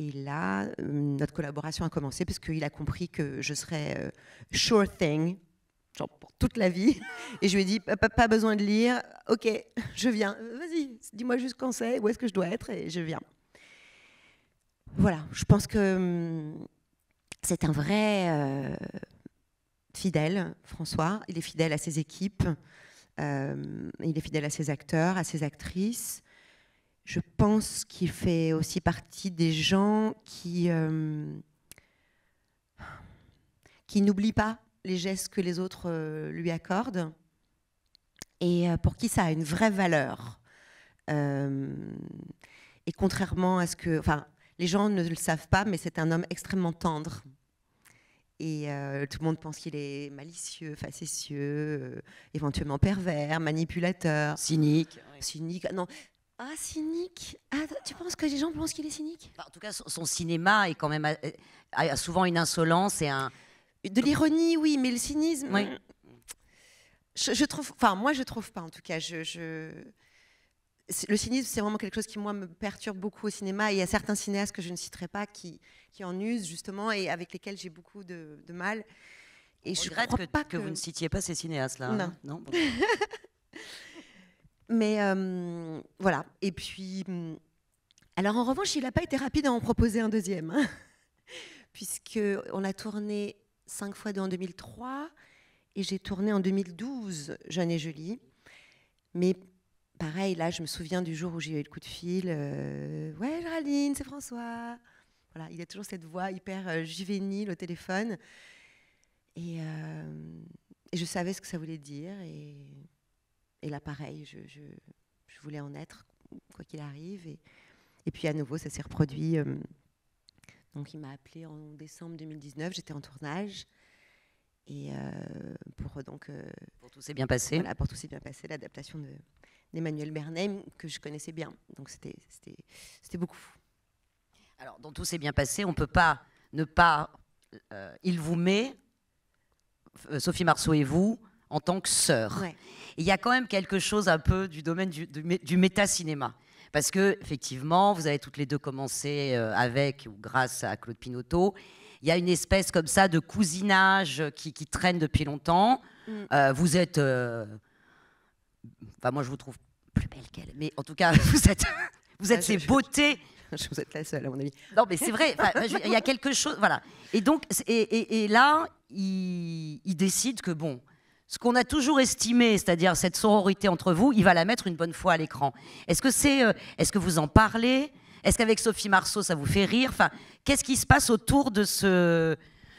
B: Et là, notre collaboration a commencé parce qu'il a compris que je serais sure thing pour toute la vie. Et je lui ai dit, pas, besoin de lire, ok, je viens, vas-y, dis-moi juste quand c'est, où est-ce que je dois être, et je viens. Voilà, je pense que hum, c'est un vrai euh, fidèle, François. Il est fidèle à ses équipes, euh, il est fidèle à ses acteurs, à ses actrices. Je pense qu'il fait aussi partie des gens qui, euh, qui n'oublient pas les gestes que les autres euh, lui accordent et euh, pour qui ça a une vraie valeur. Euh, et contrairement à ce que, enfin, les gens ne le savent pas, mais c'est un homme extrêmement tendre. Et tout le monde pense qu'il est malicieux, facétieux, éventuellement pervers, manipulateur. Cynique. Cynique, ah non.
A: Ah, cynique ah, Tu penses que les gens pensent qu'il est cynique bah, En tout cas, son, cinéma est quand même, a souvent une insolence et un, de l'ironie, oui, mais le
B: cynisme. Euh, je, trouve, enfin moi je trouve pas en tout cas. Le cynisme c'est vraiment quelque chose qui moi me perturbe beaucoup au cinéma et il y a certains cinéastes que je ne citerai pas qui, en usent justement et avec lesquels j'ai beaucoup de, mal. Et je regrette que, pas que... vous ne
A: citiez pas ces cinéastes là. Hein, non.
B: Mais euh, voilà. Et puis, hmm, alors en revanche, il n'a pas été rapide à en proposer un deuxième, hein, puisque on a tourné cinq fois deux en 2003 et j'ai tourné en 2012 Jeune et Jolie. Mais pareil, là, je me souviens du jour où j'ai eu le coup de fil. Euh, ouais, Géraldine, c'est François. Voilà, il a toujours cette voix hyper euh, juvénile au téléphone. Euh, et, je savais ce que ça voulait dire. Et, et là, pareil, je, voulais en être, quoi qu'il arrive. Et, et, puis à nouveau, ça s'est reproduit donc il m'a appelé en décembre 2019, j'étais en tournage. Et euh, pour euh, donc. Euh, pour tout s'est bien passé. pour tout s'est bien passé, l'adaptation d'Emmanuel Bernheim, que je connaissais bien. Donc c'était beaucoup. Alors, dans tout
A: s'est bien passé, on ne peut pas ne pas. il vous met, Sophie Marceau et vous, en tant que sœurs. Il y a quand même quelque chose un peu du domaine du, du, du méta-cinéma. Parce que, effectivement, vous avez toutes les deux commencé euh, avec ou grâce à Claude Pinoteau. Il y a une espèce comme ça de cousinage qui, traîne depuis longtemps. Mm. Euh, vous êtes. Euh, enfin, moi, je vous trouve plus belle qu'elle. Mais en tout cas, vous êtes, vous êtes ah, ces beautés. Je, vous êtes la seule, à mon avis. Non, mais c'est vrai. Il y a quelque chose. Voilà. Et donc, et, et, là, il, il décide que, bon, ce qu'on a toujours estimé, c'est-à-dire cette sororité entre vous, il va la mettre une bonne fois à l'écran. Est-ce que c'est, euh, est que vous en parlez Est-ce qu'avec Sophie Marceau, ça vous fait rire Enfin, qu'est-ce qui se passe autour de ce,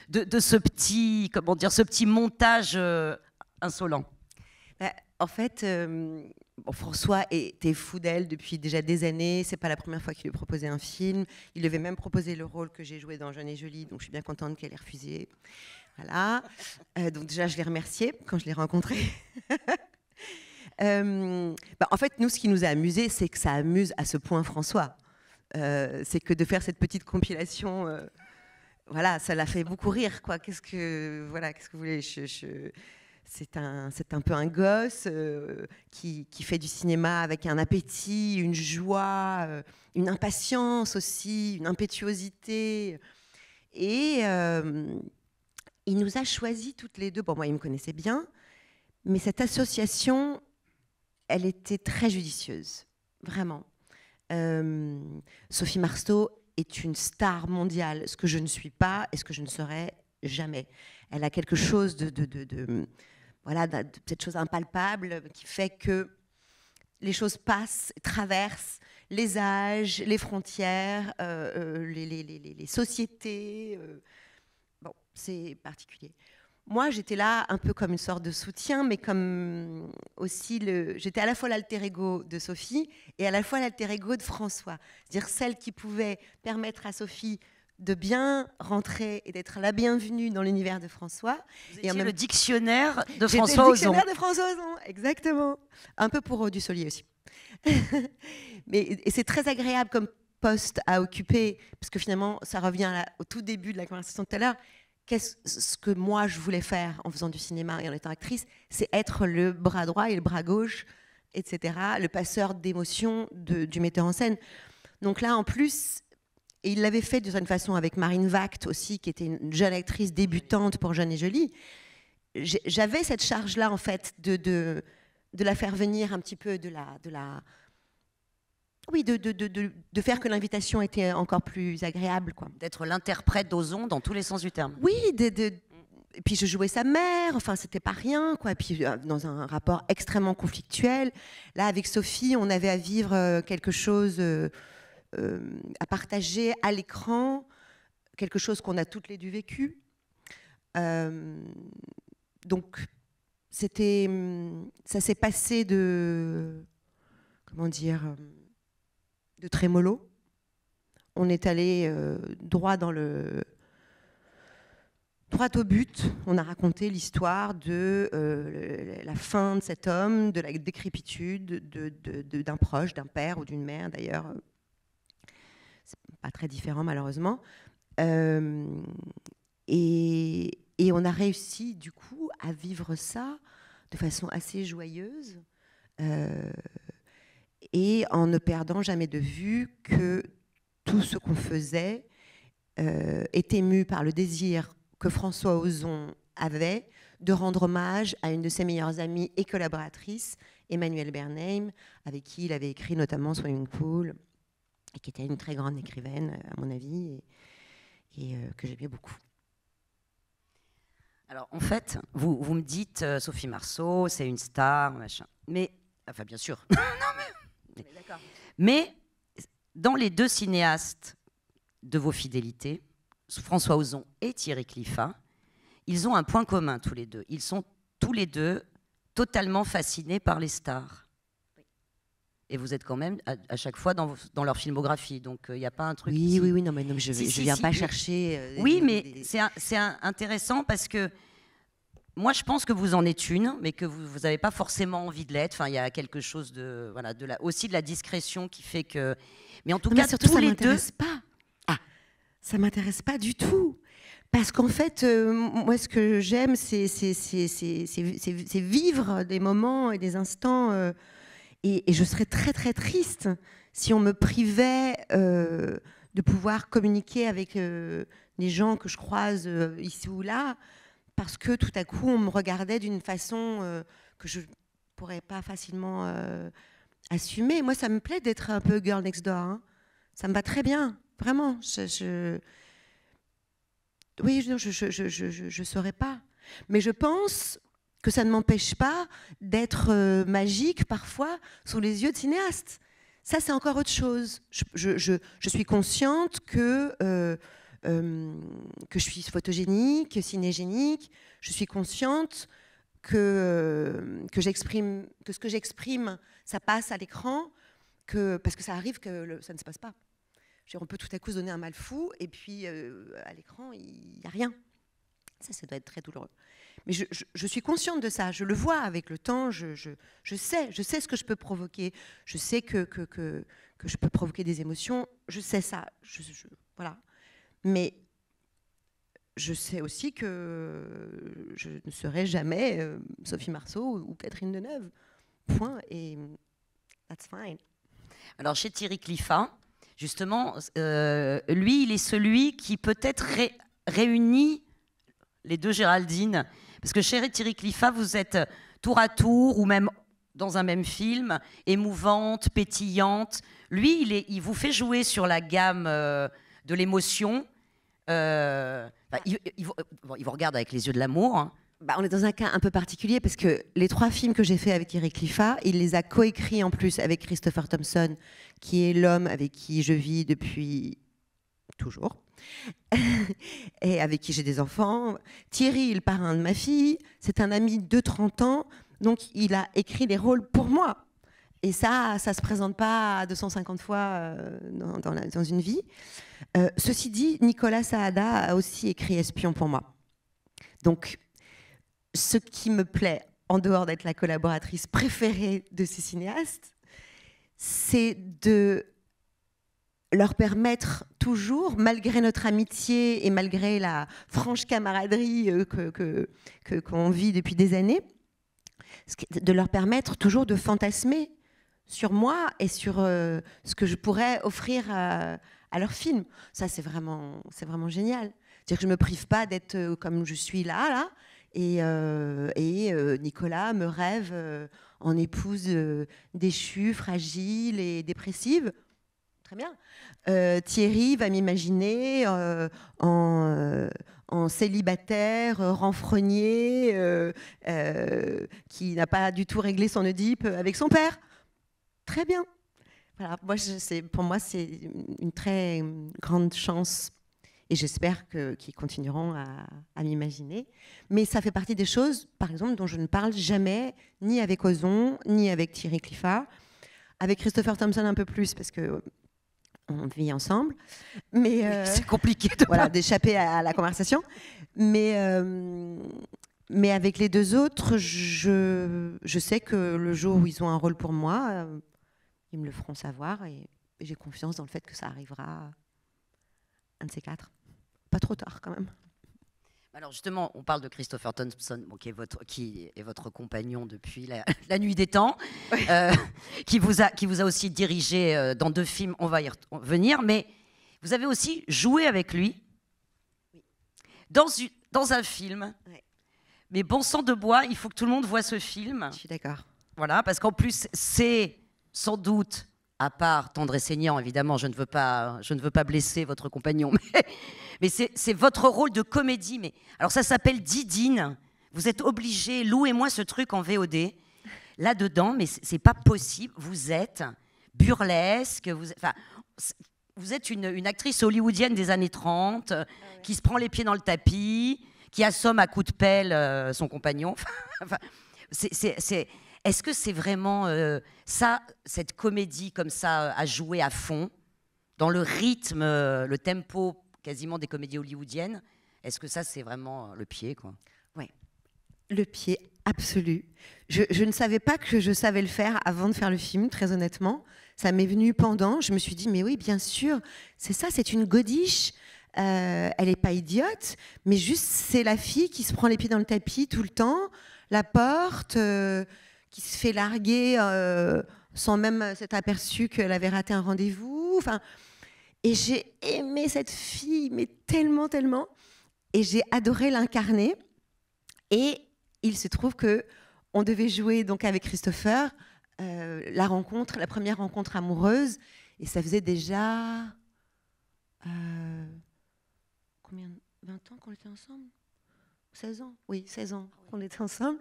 A: de, ce petit, comment dire, ce petit
B: montage euh, insolent bah, En fait. Euh, François était fou d'elle depuis déjà des années. C'est pas la première fois qu'il lui proposait un film. Il avait même proposé le rôle que j'ai joué dans Jeune et Jolie, donc je suis bien contente qu'elle ait refusé. Voilà. Euh, donc déjà, je l'ai remercié quand je l'ai rencontré. Euh, bah, en fait, nous, ce qui nous a amusé, c'est que ça amuse à ce point François. Euh, c'est que de faire cette petite compilation, voilà, ça l'a fait beaucoup rire. Quoi. Qu'est-ce que, voilà, qu'est-ce que vous voulez je, C'est un, c'est un peu un gosse qui, qui, fait du cinéma avec un appétit, une joie, une impatience aussi, une impétuosité. Et il nous a choisi toutes les deux. Bon, moi, il me connaissait bien, mais cette association, elle était très judicieuse, vraiment. Euh, Sophie Marceau est une star mondiale, ce que je ne suis pas et ce que je ne serai jamais. Elle a quelque chose de, de, de, voilà, cette chose impalpable qui fait que les choses passent, traversent les âges, les frontières, euh, euh, les, sociétés c'est particulier. Moi, j'étais là un peu comme une sorte de soutien, mais comme aussi le. J'étais à la fois l'alter ego de Sophie et à la fois l'alter ego de François. C'est-à-dire celle qui pouvait permettre à Sophie de bien rentrer et d'être la bienvenue dans l'univers de François. et en même... le dictionnaire de François le dictionnaire de François Ozon, exactement. Un peu pour euh, du solier aussi. Mais c'est très agréable comme poste à occuper, parce que finalement, ça revient au tout début de la conversation de tout à l'heure qu'est-ce que moi je voulais faire en faisant du cinéma et en étant actrice, c'est être le bras droit et le bras gauche, etc., le passeur d'émotions du metteur en scène. Donc là, en plus, et il l'avait fait d'une certaine façon avec Marine Vact aussi, qui était une jeune actrice débutante pour Jeune et Jolie, j'avais cette charge-là, en fait, de, de, de, la faire venir un petit peu de la, de la, oui, de, faire que l'invitation était encore plus agréable. quoi. D'être l'interprète d'Ozon dans tous les sens du terme. Oui, et puis je jouais sa mère, enfin c'était pas rien, quoi. Et puis euh, dans un rapport extrêmement conflictuel. Là, avec Sophie, on avait à vivre euh, quelque chose, euh, à partager à l'écran, quelque chose qu'on a toutes les deux vécu. donc c'était, hum, ça s'est passé de, comment dire hum, de Trémolo. On est allé euh, droit dans le droit au but. On a raconté l'histoire de euh, la fin de cet homme, de la décrépitude d'un proche, d'un père ou d'une mère d'ailleurs. C'est pas très différent malheureusement. Euh, et, on a réussi du coup à vivre ça de façon assez joyeuse et en ne perdant jamais de vue que tout ce qu'on faisait était euh, est ému par le désir que François Ozon avait de rendre hommage à une de ses meilleures amies et collaboratrices, Emmanuelle Bernheim, avec qui il avait écrit notamment Swimming Pool, et qui était une très grande écrivaine, à mon avis, et, et euh, que j'aimais beaucoup. Alors, en fait,
A: vous, vous me dites, euh, Sophie Marceau, c'est une star, machin. Mais, enfin, bien sûr. non, mais mais dans les deux cinéastes de vos fidélités, François Ozon et Thierry Cliffat, ils ont un point commun tous les deux. Ils sont tous les deux totalement fascinés par les stars. Et vous êtes quand même à, chaque fois dans, leur filmographie, donc euh, il n'y a pas un truc. Oui, oui, oui, non, mais, non, je ne viens pas
B: chercher. Euh, oui,
A: mais c'est intéressant parce que moi, je pense que vous en êtes une, mais que vous n'avez pas forcément envie de l'être. Enfin, il y a quelque chose de, voilà, de aussi de la discrétion qui fait que. Mais en tout cas, surtout, tous ça les deux.
B: Pas. Ah. Ça m'intéresse pas du tout. Parce qu'en fait, euh, moi, ce que j'aime, c'est vivre des moments et des instants. Euh, et, je serais très, très triste si on me privait euh, de pouvoir communiquer avec les gens que je croise ici ou là parce que tout à coup, on me regardait d'une façon euh, que je ne pourrais pas facilement euh, assumer. Moi, ça me plaît d'être un peu girl next door. Hein. Ça me va très bien, vraiment. Je, Oui, je ne saurais pas. Mais je pense que ça ne m'empêche pas d'être euh, magique parfois sous les yeux de cinéastes. Ça, c'est encore autre chose. Je, suis consciente que euh, que je suis photogénique, cinégénique, je suis consciente que, euh, que, que ce que j'exprime, ça passe à l'écran, que, parce que ça arrive que ça ne se passe pas. on peut tout à coup se donner un mal fou, et puis euh, à l'écran, il n'y a rien. Ça, ça doit être très douloureux. Mais je, suis consciente de ça, je le vois avec le temps, je, je sais, je sais ce que je peux provoquer, je sais que, que, que, je peux provoquer des émotions, je sais ça. voilà. Mais je sais aussi que je ne serai jamais euh, Sophie Marceau ou Catherine Deneuve. Point. Et mm, that's fine.
A: Alors chez Thierry Cliffat, justement, euh, lui, il est celui qui peut-être réuni réunit les deux Géraldines. Parce que chez Thierry Cliffat, vous êtes tour à tour ou même dans un même film, émouvante, pétillante. Lui, il, est, il vous fait jouer sur la gamme. Euh, de l'émotion.
B: Euh, il vous, regarde avec les yeux de l'amour. Hein. Bah, on est dans un cas un peu particulier parce que les trois films que j'ai fait avec Eric Liffa, il les a coécrits en plus avec Christopher Thompson, qui est l'homme avec qui je vis depuis toujours et avec qui j'ai des enfants. Thierry, le parrain de ma fille, c'est un ami de 30 ans, donc il a écrit les rôles pour moi. Et ça, ça ne se présente pas 250 fois euh, dans, une vie. Euh, ceci dit, Nicolas Saada a aussi écrit Espion pour moi. Donc, ce qui me plaît, en dehors d'être la collaboratrice préférée de ces cinéastes, c'est de leur permettre toujours, malgré notre amitié et malgré la franche camaraderie qu'on euh, que, que, vit depuis des années, de leur permettre toujours de fantasmer sur moi et sur euh, ce que je pourrais offrir à, leur film. Ça, c'est vraiment, c'est vraiment génial. cest dire que je ne me prive pas d'être euh, comme je suis là, là. Et, euh, Nicolas me rêve en épouse déchue, fragile et dépressive. Très bien. Thierry va m'imaginer en célibataire, renfrogné, qui n'a pas du tout réglé son Oedipe avec son père très bien. Voilà, moi, je, pour moi, c'est une très grande chance et j'espère qu'ils continueront à, m'imaginer. Mais ça fait partie des choses, par exemple, dont je ne parle jamais, ni avec Ozon, ni avec Thierry Cliffard, avec Christopher Thompson un peu plus, parce que on vit ensemble, mais euh, c'est compliqué voilà d'échapper à, la conversation. Mais euh, mais avec les deux autres, je, je sais que le jour où ils ont un rôle pour moi, euh, ils me le feront savoir et j'ai confiance dans le fait que ça arrivera un de ces quatre. Pas trop tard quand même.
A: Alors justement, on parle de Christopher Thompson, qui, est votre, qui, est votre, compagnon depuis la, nuit des temps, euh, qui, vous a, qui vous a aussi dirigé euh, dans deux films, on va y revenir, mais vous avez aussi joué avec lui dans, dans, un film. Mais bon sang de bois, il faut que tout le monde voit ce film. Je suis d'accord. Voilà, parce qu'en plus, c'est sans doute, à part Tendre et Saignant, évidemment, je ne veux pas, je ne veux pas blesser votre compagnon, mais, c'est votre rôle de comédie. Mais, alors ça s'appelle Didine. Vous êtes obligé, louez-moi ce truc en VOD. Là-dedans, mais c'est pas possible. Vous êtes burlesque, vous, enfin, vous êtes une, actrice hollywoodienne des années 30 ah qui se prend les pieds dans le tapis, qui assomme à coups de pelle euh, son compagnon. c'est est-ce que c'est vraiment euh, ça, cette comédie comme ça, euh, à jouer à fond, dans le rythme, euh, le tempo quasiment des comédies hollywoodiennes Est-ce que ça, c'est vraiment le pied quoi Oui,
B: le pied absolu. Je, ne savais pas que je savais le faire avant de faire le film, très honnêtement. Ça m'est venu pendant. Je me suis dit, mais oui, bien sûr, c'est ça, c'est une godiche. elle n'est pas idiote, mais juste c'est la fille qui se prend les pieds dans le tapis tout le temps, la porte qui se fait larguer euh, sans même euh, s'être aperçu qu'elle avait raté un rendez-vous. Enfin, et j'ai aimé cette fille, mais tellement, tellement. Et j'ai adoré l'incarner. Et il se trouve que on devait jouer donc avec Christopher euh, la rencontre, la première rencontre amoureuse. Et ça faisait déjà combien 20 ans qu'on était ensemble 16 ans, oui, 16 ans qu'on était ensemble.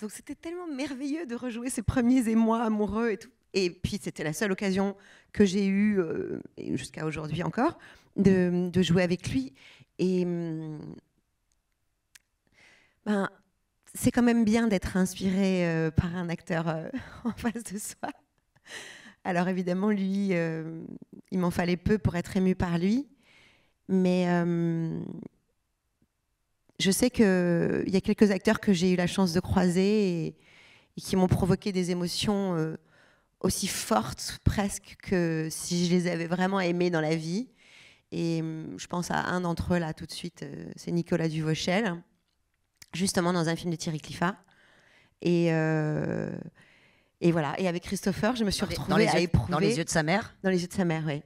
B: Donc c'était tellement merveilleux de rejouer ces premiers émois amoureux et tout. Et puis c'était la seule occasion que j'ai eue, euh, jusqu'à aujourd'hui encore, de, jouer avec lui. Et hum, ben, c'est quand même bien d'être inspiré euh, par un acteur euh, en face de soi. Alors évidemment, lui, il m'en fallait peu pour être ému par lui. Mais hum, je sais qu'il y a quelques acteurs que j'ai eu la chance de croiser et, qui m'ont provoqué des émotions euh, aussi fortes presque que si je les avais vraiment aimés dans la vie. Et hum, je pense à un d'entre eux là tout de suite, euh, c'est Nicolas Duvauchel, justement dans un film de Thierry Cliffat. Et, euh, et voilà, et avec Christopher, je me suis retrouvée dans les à éprouver... Dans les yeux de sa mère Dans les yeux de sa mère, oui.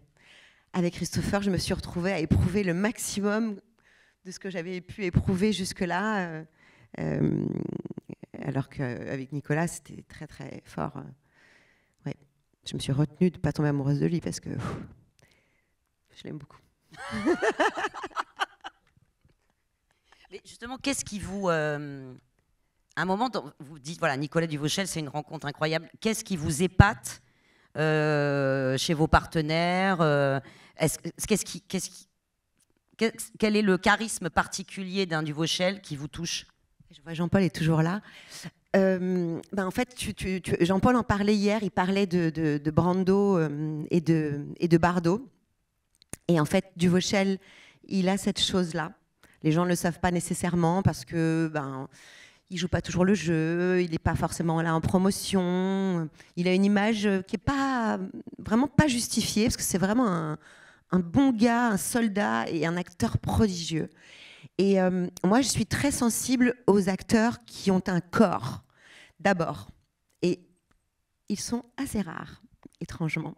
B: Avec Christopher, je me suis retrouvée à éprouver le maximum de ce que j'avais pu éprouver jusque-là. Euh, euh, alors qu'avec Nicolas, c'était très très fort. Euh, je me suis retenue de ne pas tomber amoureuse de lui parce que je l'aime beaucoup.
A: Mais justement, qu'est-ce qui vous. un moment, vous dites, voilà, Nicolas Duvauchel, c'est une rencontre incroyable. Qu'est-ce qui vous épate chez vos partenaires Qu'est-ce qui, quel est le charisme particulier d'un Duvauchel qui vous touche
B: Je vois Jean-Paul est toujours là. Euh, ben, en fait, Jean-Paul en parlait hier, il parlait de, Brando euh, et de, et Bardot. Et en fait, Duvauchel, il a cette chose-là. Les gens ne le savent pas nécessairement parce que ben, il joue pas toujours le jeu, il n'est pas forcément là en promotion, il a une image qui n'est pas vraiment pas justifiée parce que c'est vraiment un, un bon gars, un soldat et un acteur prodigieux. Et euh, moi, je suis très sensible aux acteurs qui ont un corps, d'abord. Et ils sont assez rares, étrangement.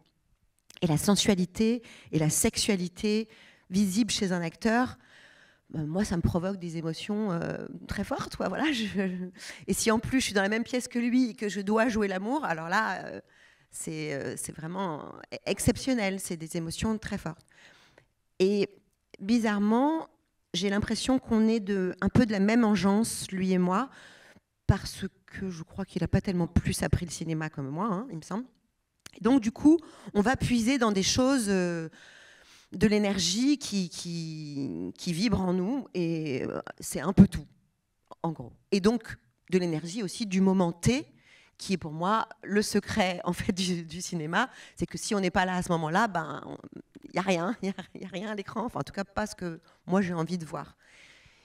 B: Et la sensualité et la sexualité visible chez un acteur, euh, moi, ça me provoque des émotions euh, très fortes. Voilà, je... Et si en plus je suis dans la même pièce que lui et que je dois jouer l'amour, alors là, euh, c'est vraiment exceptionnel, c'est des émotions très fortes. Et bizarrement, j'ai l'impression qu'on est un peu de la même engeance, lui et moi, parce que je crois qu'il n'a pas tellement plus appris le cinéma comme moi, hein, il me semble. Donc du coup, on va puiser dans des choses, euh, de l'énergie qui vibre en nous, et euh, c'est un peu tout, en gros. Et donc de l'énergie aussi du moment T, qui est pour moi le secret en fait du, cinéma, c'est que si on n'est pas là à ce moment-là, ben il y a rien, y, a rien à l'écran, enfin en tout cas pas ce que moi j'ai envie de voir.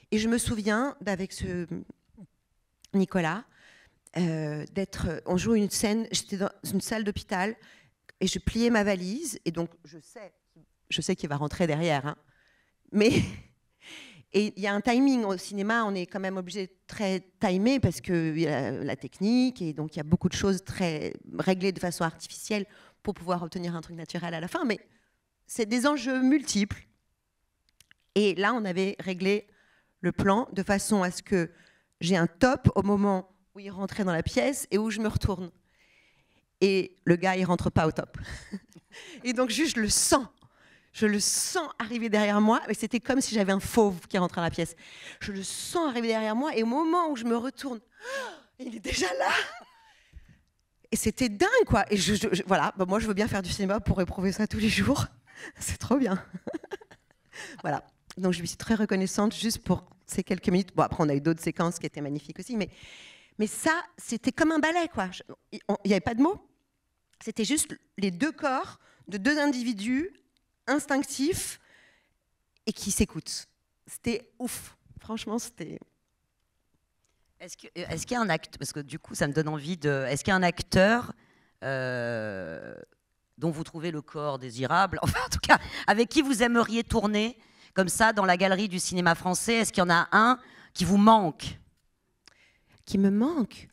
B: Et je me souviens d'avec ce Nicolas euh, d'être, on joue une scène, j'étais dans une salle d'hôpital et je pliais ma valise et donc je sais, je sais qu'il va rentrer derrière, hein, mais et il y a un timing au cinéma, on est quand même obligé de très timer parce que y a la technique et donc il y a beaucoup de choses très réglées de façon artificielle pour pouvoir obtenir un truc naturel à la fin. Mais c'est des enjeux multiples. Et là, on avait réglé le plan de façon à ce que j'ai un top au moment où il rentrait dans la pièce et où je me retourne. Et le gars, il rentre pas au top. et donc, juste, je le sens. Je le sens arriver derrière moi, mais c'était comme si j'avais un fauve qui rentrait dans la pièce. Je le sens arriver derrière moi, et au moment où je me retourne, il est déjà là Et c'était dingue, quoi. Et je, voilà, bah, moi je veux bien faire du cinéma pour éprouver ça tous les jours. C'est trop bien. voilà. Donc je lui suis très reconnaissante juste pour ces quelques minutes. Bon, après on a eu d'autres séquences qui étaient magnifiques aussi, mais, mais ça, c'était comme un ballet, quoi. Il n'y avait pas de mots. C'était juste les deux corps de deux individus instinctif et qui s'écoute. C'était ouf. Franchement, c'était.
A: Est-ce euh, qu'il est y a un acteur, parce que du coup, ça me donne envie de. Est-ce qu'il y a un acteur euh, dont vous trouvez le corps désirable, enfin, en tout cas, avec qui vous aimeriez tourner comme ça dans la galerie du cinéma français Est-ce qu'il y en a un qui vous manque Qui me manque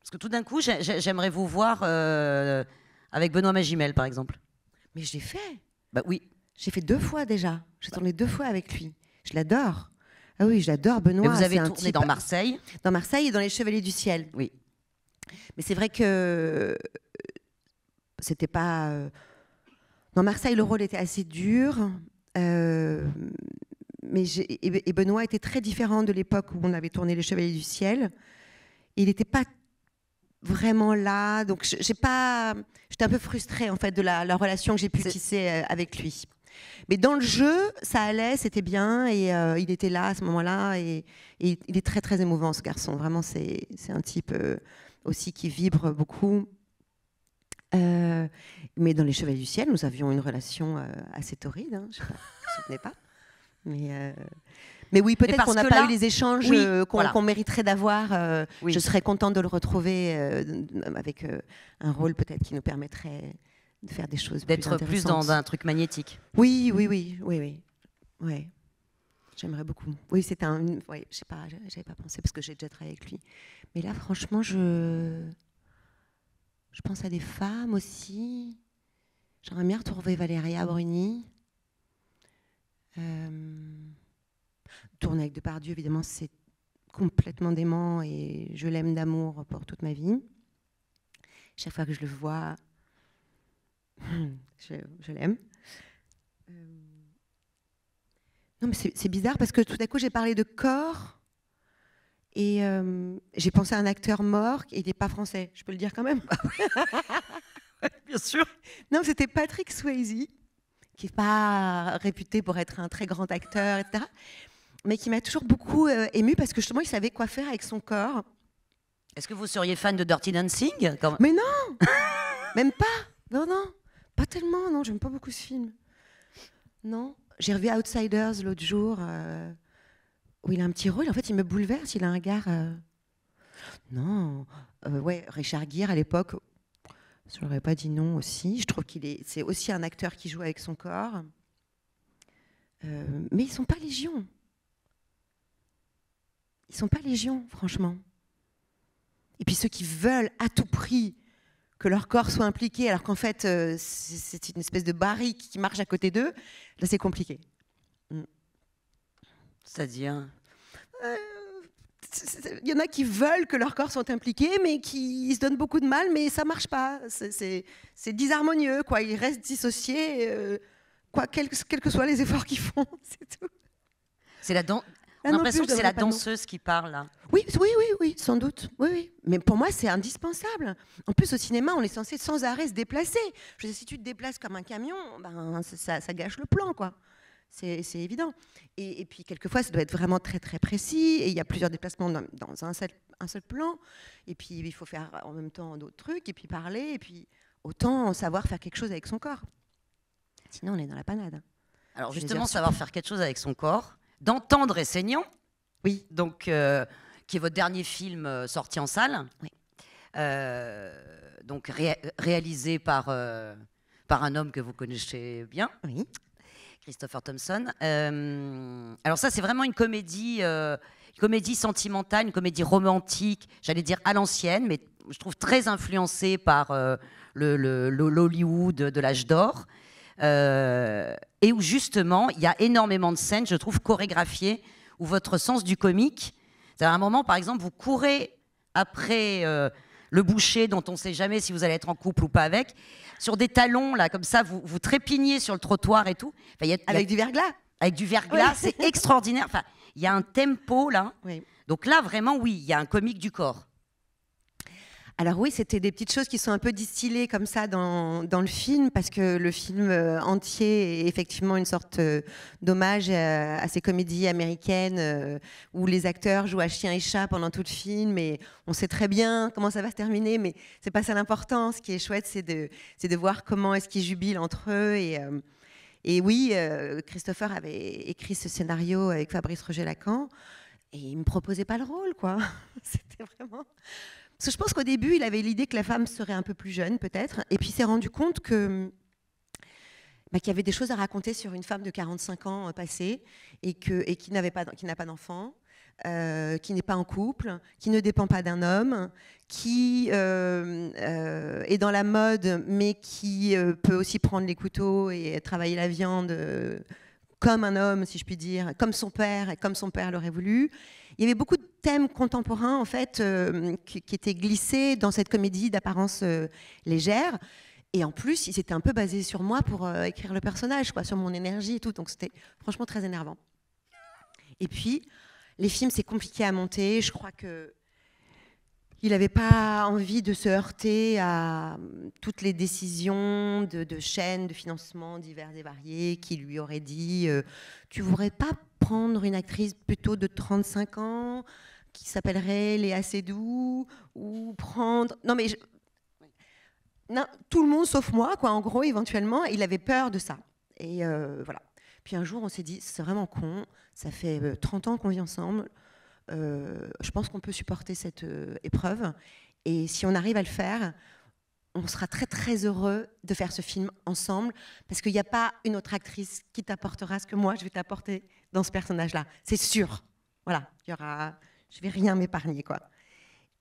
A: Parce que tout d'un coup, j'aimerais vous voir euh, avec Benoît Magimel, par exemple. Mais j'ai fait. Bah oui. J'ai fait deux
B: fois déjà. J'ai tourné deux fois avec lui. Je l'adore. Ah oui, je l'adore, Benoît. vous avez tourné dans Marseille Dans Marseille et dans Les Chevaliers du Ciel, oui. Mais c'est vrai que euh, c'était pas. Euh, dans Marseille, le rôle était assez dur. Euh, mais et Benoît était très différent de l'époque où on avait tourné Les Chevaliers du Ciel. Il n'était pas vraiment là. Donc, j'ai pas, j'étais un peu frustrée en fait de la, relation que j'ai pu tisser euh, avec lui. Mais dans le jeu, ça allait, c'était bien, et euh, il était là à ce moment-là, et, il est très très émouvant ce garçon. Vraiment, c'est un type euh, aussi qui vibre beaucoup. mais dans Les Chevaliers du Ciel, nous avions une relation assez torride, hein, je ne me pas. Euh, mais, oui, peut-être qu'on n'a pas eu les échanges euh, qu'on mériterait d'avoir. Euh, je serais contente de le retrouver avec un rôle peut-être qui nous permettrait de faire des choses D'être plus, dans un truc magnétique. Oui, oui, oui, oui, oui. Ouais. J'aimerais beaucoup. Oui, c'est un. Oui, je sais pas, j'avais pas pensé parce que j'ai déjà travaillé avec lui. Mais là, franchement, je. Je pense à des femmes aussi. J'aimerais bien retrouver Valéria Bruni. Euh, tourner avec Depardieu, évidemment, c'est complètement dément et je l'aime d'amour pour toute ma vie. Chaque fois que je le vois, je, l'aime. Euh, non, mais c'est bizarre parce que tout à coup, j'ai parlé de corps et euh, j'ai pensé à un acteur mort et il n'est pas français. Je peux le dire quand même. Bien sûr. Non, c'était Patrick Swayze qui n'est pas réputé pour être un très grand acteur, etc. Mais qui m'a toujours beaucoup ému euh, émue parce que justement, il savait quoi faire avec son corps.
A: Est-ce que vous seriez fan de Dirty Dancing quand... Mais
B: non Même pas Non, non Pas tellement, non, j'aime pas beaucoup ce film. Non J'ai revu Outsiders l'autre jour, euh, où il a un petit rôle. En fait, il me bouleverse, il a un regard. Euh, non euh, Ouais, Richard Gere à l'époque, je n'aurais pas dit non aussi. Je trouve qu'il est, c'est aussi un acteur qui joue avec son corps. Euh, mais ils ne sont pas légions. Ils ne sont pas légions, franchement. Et puis ceux qui veulent à tout prix que leur corps soit impliqué, alors qu'en fait euh, c'est une espèce de barrique qui marche à côté d'eux, là c'est compliqué. Mm. C'est-à-dire. Euh, il y en a qui veulent que leurs corps soient impliqués, mais qui se donnent beaucoup de mal, mais ça marche pas. C'est disharmonieux, quoi. Ils restent dissociés, euh, quoi, quels que soient les efforts qu'ils font, c'est tout. C'est la danse. Ah l'impression que c'est la danseuse qui parle. Oui, oui, oui, oui, sans doute. Oui, oui. Mais pour moi, c'est indispensable. En plus, au cinéma, on est censé sans arrêt se déplacer. Je si tu te déplaces comme un camion, ben, ça, ça gâche le plan, quoi c'est évident. Et, puis quelquefois, ça doit être vraiment très très précis, et il y a plusieurs déplacements dans, un, seul, un, seul, plan, et puis il faut faire en même temps d'autres trucs, et puis parler, et puis autant savoir faire quelque chose avec son corps. Sinon, on est dans la panade. Alors
A: justement, savoir faire quelque chose avec son corps, d'entendre et Oui. Donc, euh, qui est votre dernier film euh, sorti en salle. Oui. Euh, donc réalisé par, par un homme que vous connaissez bien. Oui. Christopher Thompson. Euh, alors ça, c'est vraiment une comédie, euh, comédie sentimentale, une comédie romantique, j'allais dire à l'ancienne, mais je trouve très influencée par euh, l'Hollywood le, de l'âge d'or. et où justement, il y a énormément de scènes, je trouve, chorégraphiées, où votre sens du comique, c'est à un moment, par exemple, vous courez après le boucher dont on ne sait jamais si vous allez être en couple ou pas avec, sur des talons, là, comme ça, vous, vous trépignez sur le trottoir et tout. avec du verglas Avec du verglas, c'est extraordinaire. Enfin, il y a un tempo, là. Donc là, vraiment, oui, il y a un comique du corps.
B: Alors oui, c'était des petites choses qui sont un peu distillées comme ça dans, le film, parce que le film euh, entier est effectivement une sorte euh, d'hommage euh, à, ces comédies américaines où les acteurs jouent à chien et chat pendant tout le film, et on sait très bien comment ça va se terminer, mais c'est pas ça l'important. Ce qui est chouette, c'est de, de, voir comment est-ce qu'ils jubilent entre eux. Et, oui, Christopher avait écrit ce scénario avec Fabrice Roger Lacan, et il me proposait pas le rôle, quoi. C'était vraiment... Parce que je pense qu'au début, il avait l'idée que la femme serait un peu plus jeune, peut-être, et puis s'est rendu compte que bah, qu'il y avait des choses à raconter sur une femme de 45 ans euh, passée et, que, et qui n'avait pas qui n'a pas d'enfant, euh, qui n'est pas en couple, qui ne dépend pas d'un homme, qui euh, est dans la mode mais qui peut aussi prendre les couteaux et travailler la viande comme un homme, si je puis dire, comme son père et comme son père l'aurait voulu. Il y avait beaucoup de thèmes contemporains en fait euh, qui, étaient glissés dans cette comédie d'apparence euh, légère. Et en plus, il s'était un peu basé sur moi pour euh, écrire le personnage, quoi, sur mon énergie et tout. Donc c'était franchement très énervant. Et puis, les films, c'est compliqué à monter. Je crois que il n'avait pas envie de se heurter à hum, toutes les décisions de, chaînes de financement divers et variées qui lui auraient dit Tu euh, Tu voudrais pas prendre une actrice plutôt de 35 ans qui s'appellerait Léa Seydoux ou prendre. Non, mais. tout le monde sauf moi, quoi. En gros, éventuellement, il avait peur de ça. Et euh, voilà. Puis un jour, on s'est dit C'est vraiment con, ça fait 30 euh, ans qu'on vit ensemble euh, je pense qu'on peut supporter cette euh, épreuve. Et si on arrive à le faire, on sera très très heureux de faire ce film ensemble parce qu'il n'y a pas une autre actrice qui t'apportera ce que moi je vais t'apporter dans ce personnage-là. C'est sûr. Voilà, il y aura, je vais rien m'épargner quoi.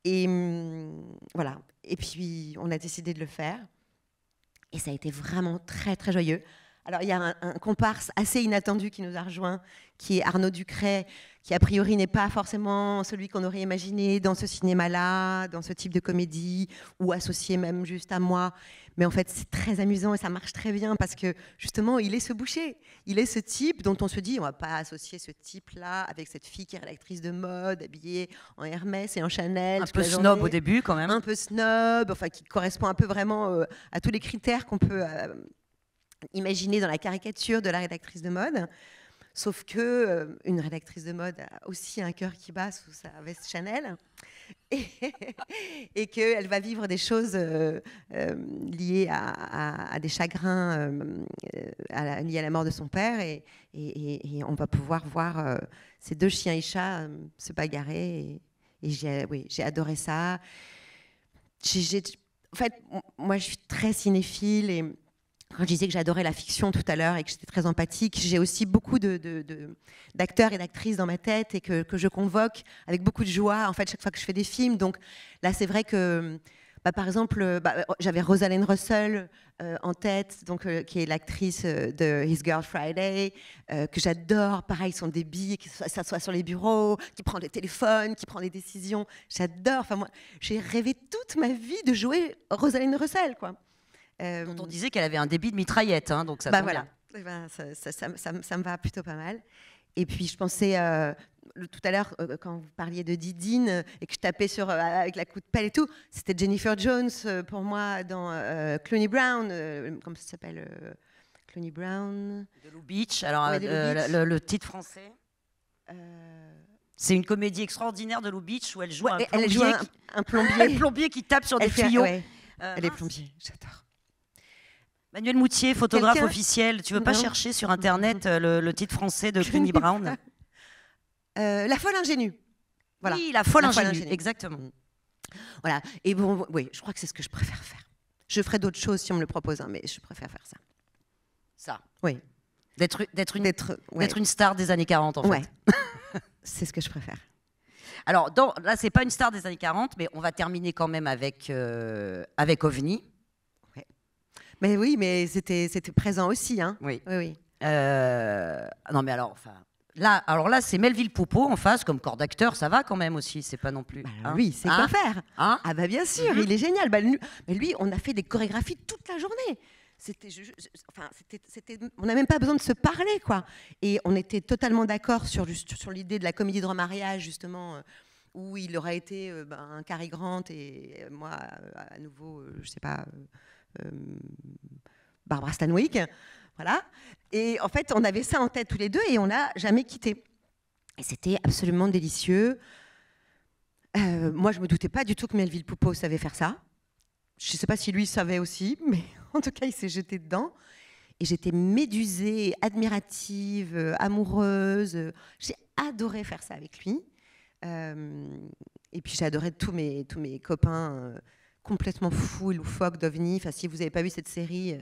B: Et hum, voilà. Et puis on a décidé de le faire et ça a été vraiment très très joyeux. Alors il y a un, comparse assez inattendu qui nous a rejoint, qui est Arnaud Ducret, qui a priori n'est pas forcément celui qu'on aurait imaginé dans ce cinéma-là, dans ce type de comédie, ou associé même juste à moi. Mais en fait, c'est très amusant et ça marche très bien parce que justement, il est ce boucher, il est ce type dont on se dit, on va pas associer ce type-là avec cette fille qui est rédactrice de mode, habillée en Hermès et en Chanel. Un peu snob au début quand même. Un peu snob, enfin qui correspond un peu vraiment euh, à tous les critères qu'on peut... Euh, Imaginez dans la caricature de la rédactrice de mode. Sauf que euh, une rédactrice de mode a aussi un cœur qui bat sous sa veste Chanel et, que qu'elle va vivre des choses euh, euh, liées à, des chagrins à liés à la mort de son père et, et, on va pouvoir voir ces deux chiens et chats se bagarrer et, j'ai adoré ça. en fait, moi je suis très cinéphile et quand je disais que j'adorais la fiction tout à l'heure et que j'étais très empathique, j'ai aussi beaucoup d'acteurs de, et d'actrices dans ma tête et que, je convoque avec beaucoup de joie, en fait, chaque fois que je fais des films. Donc là, c'est vrai que, bah, par exemple, euh, bah, oh, j'avais Rosalind Russell euh, en tête, donc, euh, qui est l'actrice de His Girl Friday, que j'adore. Pareil, son débit, qui s'assoit sur les bureaux, qui prend des téléphones, qui prend des décisions. J'adore. Enfin, moi, j'ai rêvé toute ma vie de jouer Rosalind Russell, quoi dont on euh, disait qu'elle avait un débit de mitraillette, hein, donc ça bah voilà. Eh ben, ça, me va plutôt pas mal. Et puis je pensais, euh, tout à l'heure, euh, quand vous parliez de Didine et que je tapais sur, avec la coupe de pelle et tout, c'était Jennifer Jones pour moi dans Clooney Brown, comme ça s'appelle Clooney Brown De Beach, alors Le, titre français C'est une comédie extraordinaire de Lou
A: Beach où elle joue un, plombier, elle un, plombier. qui tape sur des tuyaux. elle est plombier, j'adore.
B: Manuel Moutier, photographe officiel, tu veux pas chercher
A: sur Internet euh,
B: le, titre français de Kenny Brown euh, La folle ingénue. Voilà. Oui, la folle, ingénue. exactement. Mm. Voilà. Et bon, oui, je crois que c'est ce que je préfère faire. Je ferai d'autres choses si on me le propose, hein, mais je préfère faire ça. Ça Oui. D'être une, star des années 40, en fait. Ouais. c'est ce que je préfère.
A: Alors, là, là, c'est pas une star des années 40, mais on va terminer quand même avec, euh, avec OVNI.
B: Mais oui, mais c'était présent aussi. Hein. Oui.
A: oui, oui. Euh, non, mais alors, enfin. Là, alors là, c'est Melville Poupeau en face, comme corps d'acteur, ça va quand même aussi,
B: c'est pas non plus. Bah, hein. c'est quoi hein faire. Hein ah bah bien sûr, mhm. il est génial. Bah, lui, mais lui, on a fait des chorégraphies toute la journée. C'était, enfin, c'était, on n'a même pas besoin de se parler, quoi. Et on était totalement d'accord sur, sur l'idée de la comédie de remariage, justement, euh, où il aurait été euh, bah, un Cary Grant et moi, à nouveau, je sais pas. Euh, Barbara Stanwyck. Voilà. Et en fait, on avait ça en tête tous les deux et on l'a jamais quitté. Et c'était absolument délicieux. Euh, moi, je ne me doutais pas du tout que Melville Poupeau savait faire ça. Je ne sais pas si lui savait aussi, mais en tout cas, il s'est jeté dedans. Et j'étais médusée, admirative, euh, amoureuse. J'ai adoré faire ça avec lui. et puis j'ai adoré tous mes, tous mes copains complètement fou et loufoque d'OVNI. Enfin, si vous n'avez pas vu cette série,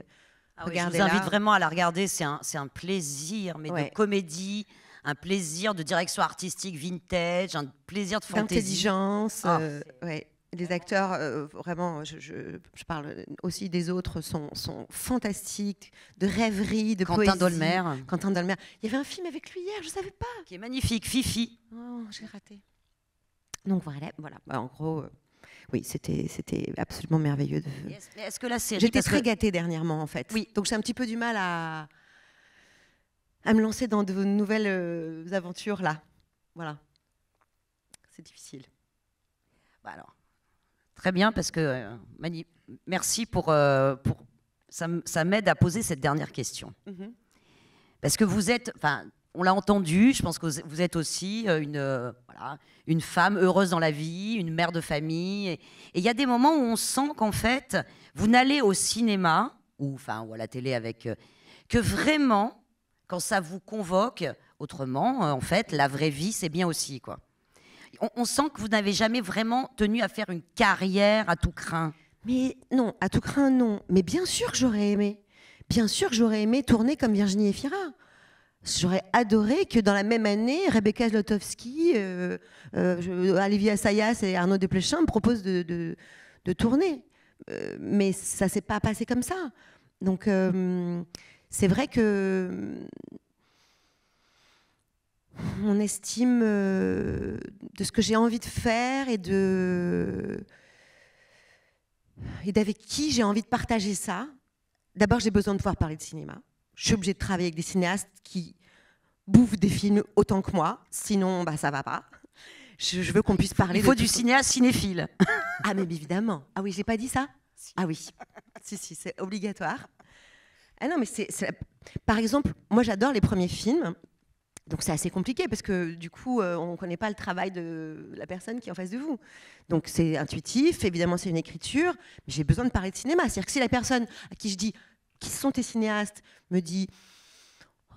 B: regardez euh, ah je vous invite
A: vraiment à la regarder. C'est un, un plaisir, mais de comédie, un plaisir de direction artistique vintage, un plaisir de fantaisie. D'intelligence. Ah. Euh,
B: Les acteurs, euh, vraiment, je, parle aussi des autres, sont, sont fantastiques, de rêverie, de Quentin poésie. Dolmer. Quentin Dolmer.
A: Il y avait un film avec lui hier, je ne savais pas. Qui est magnifique, Fifi. Oh, j'ai raté.
B: Donc voilà, voilà. Bah, en gros, oui, c'était absolument merveilleux. De... Est-ce que J'étais très gâtée dernièrement, en fait. Oui. Donc j'ai un petit peu du mal à, à me lancer dans de nouvelles euh, aventures, là. Voilà. C'est difficile. Bah, alors, très
A: bien, parce que euh, merci pour, euh, pour ça, m'aide à poser cette dernière question. Mm-hmm. Parce que vous êtes, enfin, on l'a entendu, je pense que vous êtes aussi euh, une, euh, une femme heureuse dans la vie, une mère de famille. Et il y a des moments où on sent qu'en fait, vous n'allez au cinéma, ou, enfin, ou à la télé avec... Euh, que vraiment, quand ça vous convoque, autrement, en fait, la vraie vie, c'est bien aussi, quoi. On, sent que vous n'avez jamais vraiment tenu à faire une carrière à tout craint.
B: Mais non, à tout craint, non. Mais bien sûr j'aurais aimé. Bien sûr que j'aurais aimé tourner comme Virginie Efira. J'aurais adoré que dans la même année, Rebecca Zlotowski, euh, euh, Olivia Sayas et Arnaud Desplechin me proposent de, tourner. Euh, mais ça s'est pas passé comme ça. Donc c'est vrai que on estime de ce que j'ai envie de faire et de et d'avec qui j'ai envie de partager ça. D'abord, j'ai besoin de pouvoir parler de cinéma je suis obligée de travailler avec des cinéastes qui bouffe des films autant que moi, sinon bah, ça va pas. Je, veux qu'on puisse parler. Il faut du cinéaste cinéphile. ah mais évidemment. Ah oui, j'ai pas dit ça. Ah oui. si si, c'est obligatoire. Ah non mais c'est, par exemple, moi j'adore les premiers films. Donc c'est assez compliqué parce que du coup, euh, on ne connaît pas le travail de la personne qui est en face de vous. Donc c'est intuitif, évidemment c'est une écriture, mais j'ai besoin de parler de cinéma. C'est-à-dire que si la personne à qui je dis qui sont tes cinéastes me dit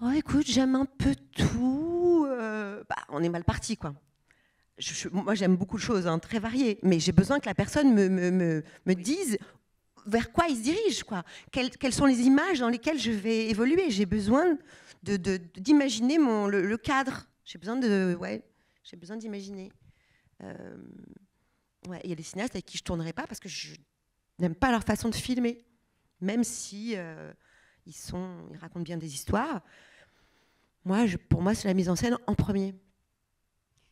B: Oh, écoute, j'aime un peu tout. Euh, bah, on est mal parti, quoi. moi, j'aime beaucoup de choses, hein, très variées, mais j'ai besoin que la personne me, dise vers quoi il se dirige, quoi. Quelles, sont les images dans lesquelles je vais évoluer. J'ai besoin d'imaginer de, le, cadre. J'ai besoin de, ouais, j'ai besoin d'imaginer. Euh, ouais, il y a des cinéastes avec qui je tournerai pas parce que je n'aime pas leur façon de filmer, même si euh, ils sont, ils racontent bien des histoires. Moi, pour moi, c'est la mise en scène en premier.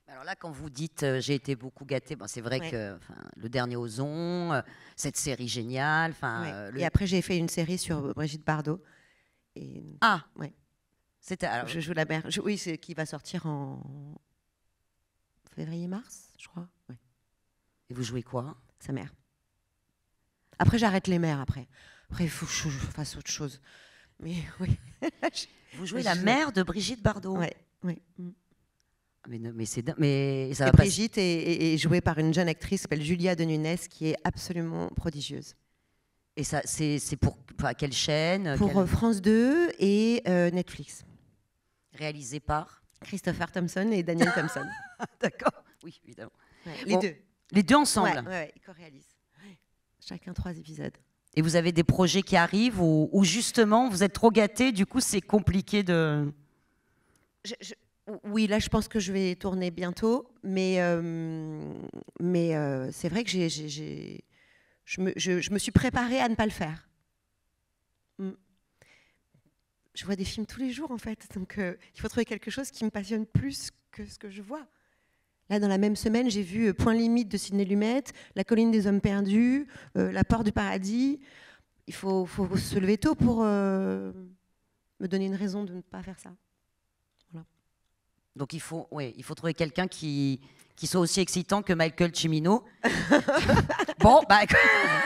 A: Bah alors là, quand vous dites
B: euh, j'ai été beaucoup
A: gâtée, ben c'est vrai que le dernier Ozon, euh, cette série géniale. enfin. Euh, Et après,
B: j'ai fait une série sur Brigitte Bardot. Et... Ah ouais. C'était, alors... Je joue la mère. Oui, c'est qui va sortir en février-mars, je crois.
A: Et vous jouez quoi Sa mère.
B: Après, j'arrête les mères après. Après, il faut que je fasse autre chose. Mais oui. Vous jouez la mère de Brigitte Bardot. Ouais, oui. Mm.
A: Ah, mais, non, mais, mais ça Brigitte
B: est, jouée par une jeune actrice qui s'appelle Julia de Nunes, qui est absolument prodigieuse. Et ça, c'est euh, pour quelle chaîne euh, Pour France 2 et euh, Netflix. Réalisé par Christopher Thompson et Daniel Thompson. D'accord. Oui, évidemment. les deux. Les deux ensemble. ouais, ils co-réalisent. Chacun trois épisodes et vous avez
A: des projets qui arrivent ou, justement vous êtes trop gâté, du coup c'est compliqué de...
B: oui, là je pense que je vais tourner bientôt, mais, euh, mais euh, c'est vrai que j'ai, je, me, je, me, suis préparée à ne pas le faire. Hmm. Je vois des films tous les jours en fait, donc euh, il faut trouver quelque chose qui me passionne plus que ce que je vois. Là, dans la même semaine, j'ai vu euh, Point limite de Sidney Lumet, La colline des hommes perdus, euh, La porte du paradis. Il faut, se lever tôt pour euh, me donner une raison de ne pas faire ça.
A: Donc il faut, il faut trouver quelqu'un qui, qui soit aussi excitant que
B: Michael Cimino. bon, bah...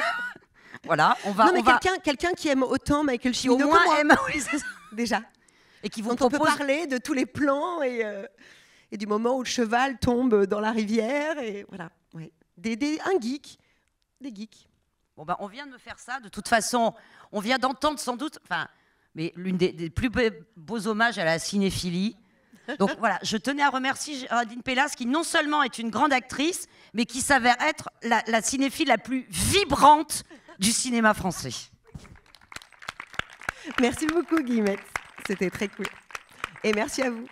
B: voilà, on va. Non, mais quelqu'un, quelqu'un qui aime autant Michael Cimino. au moins moi. aime, déjà. Et qui vont on peut parler de tous les plans et et du moment où le cheval tombe dans la rivière. Et voilà, ouais. des, des, un geek, des geeks. Bon, bah,
A: on vient de me faire ça, de toute façon, on vient d'entendre sans doute, enfin, mais l'une des, plus beaux, hommages à la cinéphilie. Donc voilà, je tenais à remercier Géraldine Pellas, qui non seulement est une grande actrice, mais qui s'avère être la, la cinéphile la plus vibrante du cinéma français.
B: Merci beaucoup, Guillemette. C'était très cool. Et merci à vous.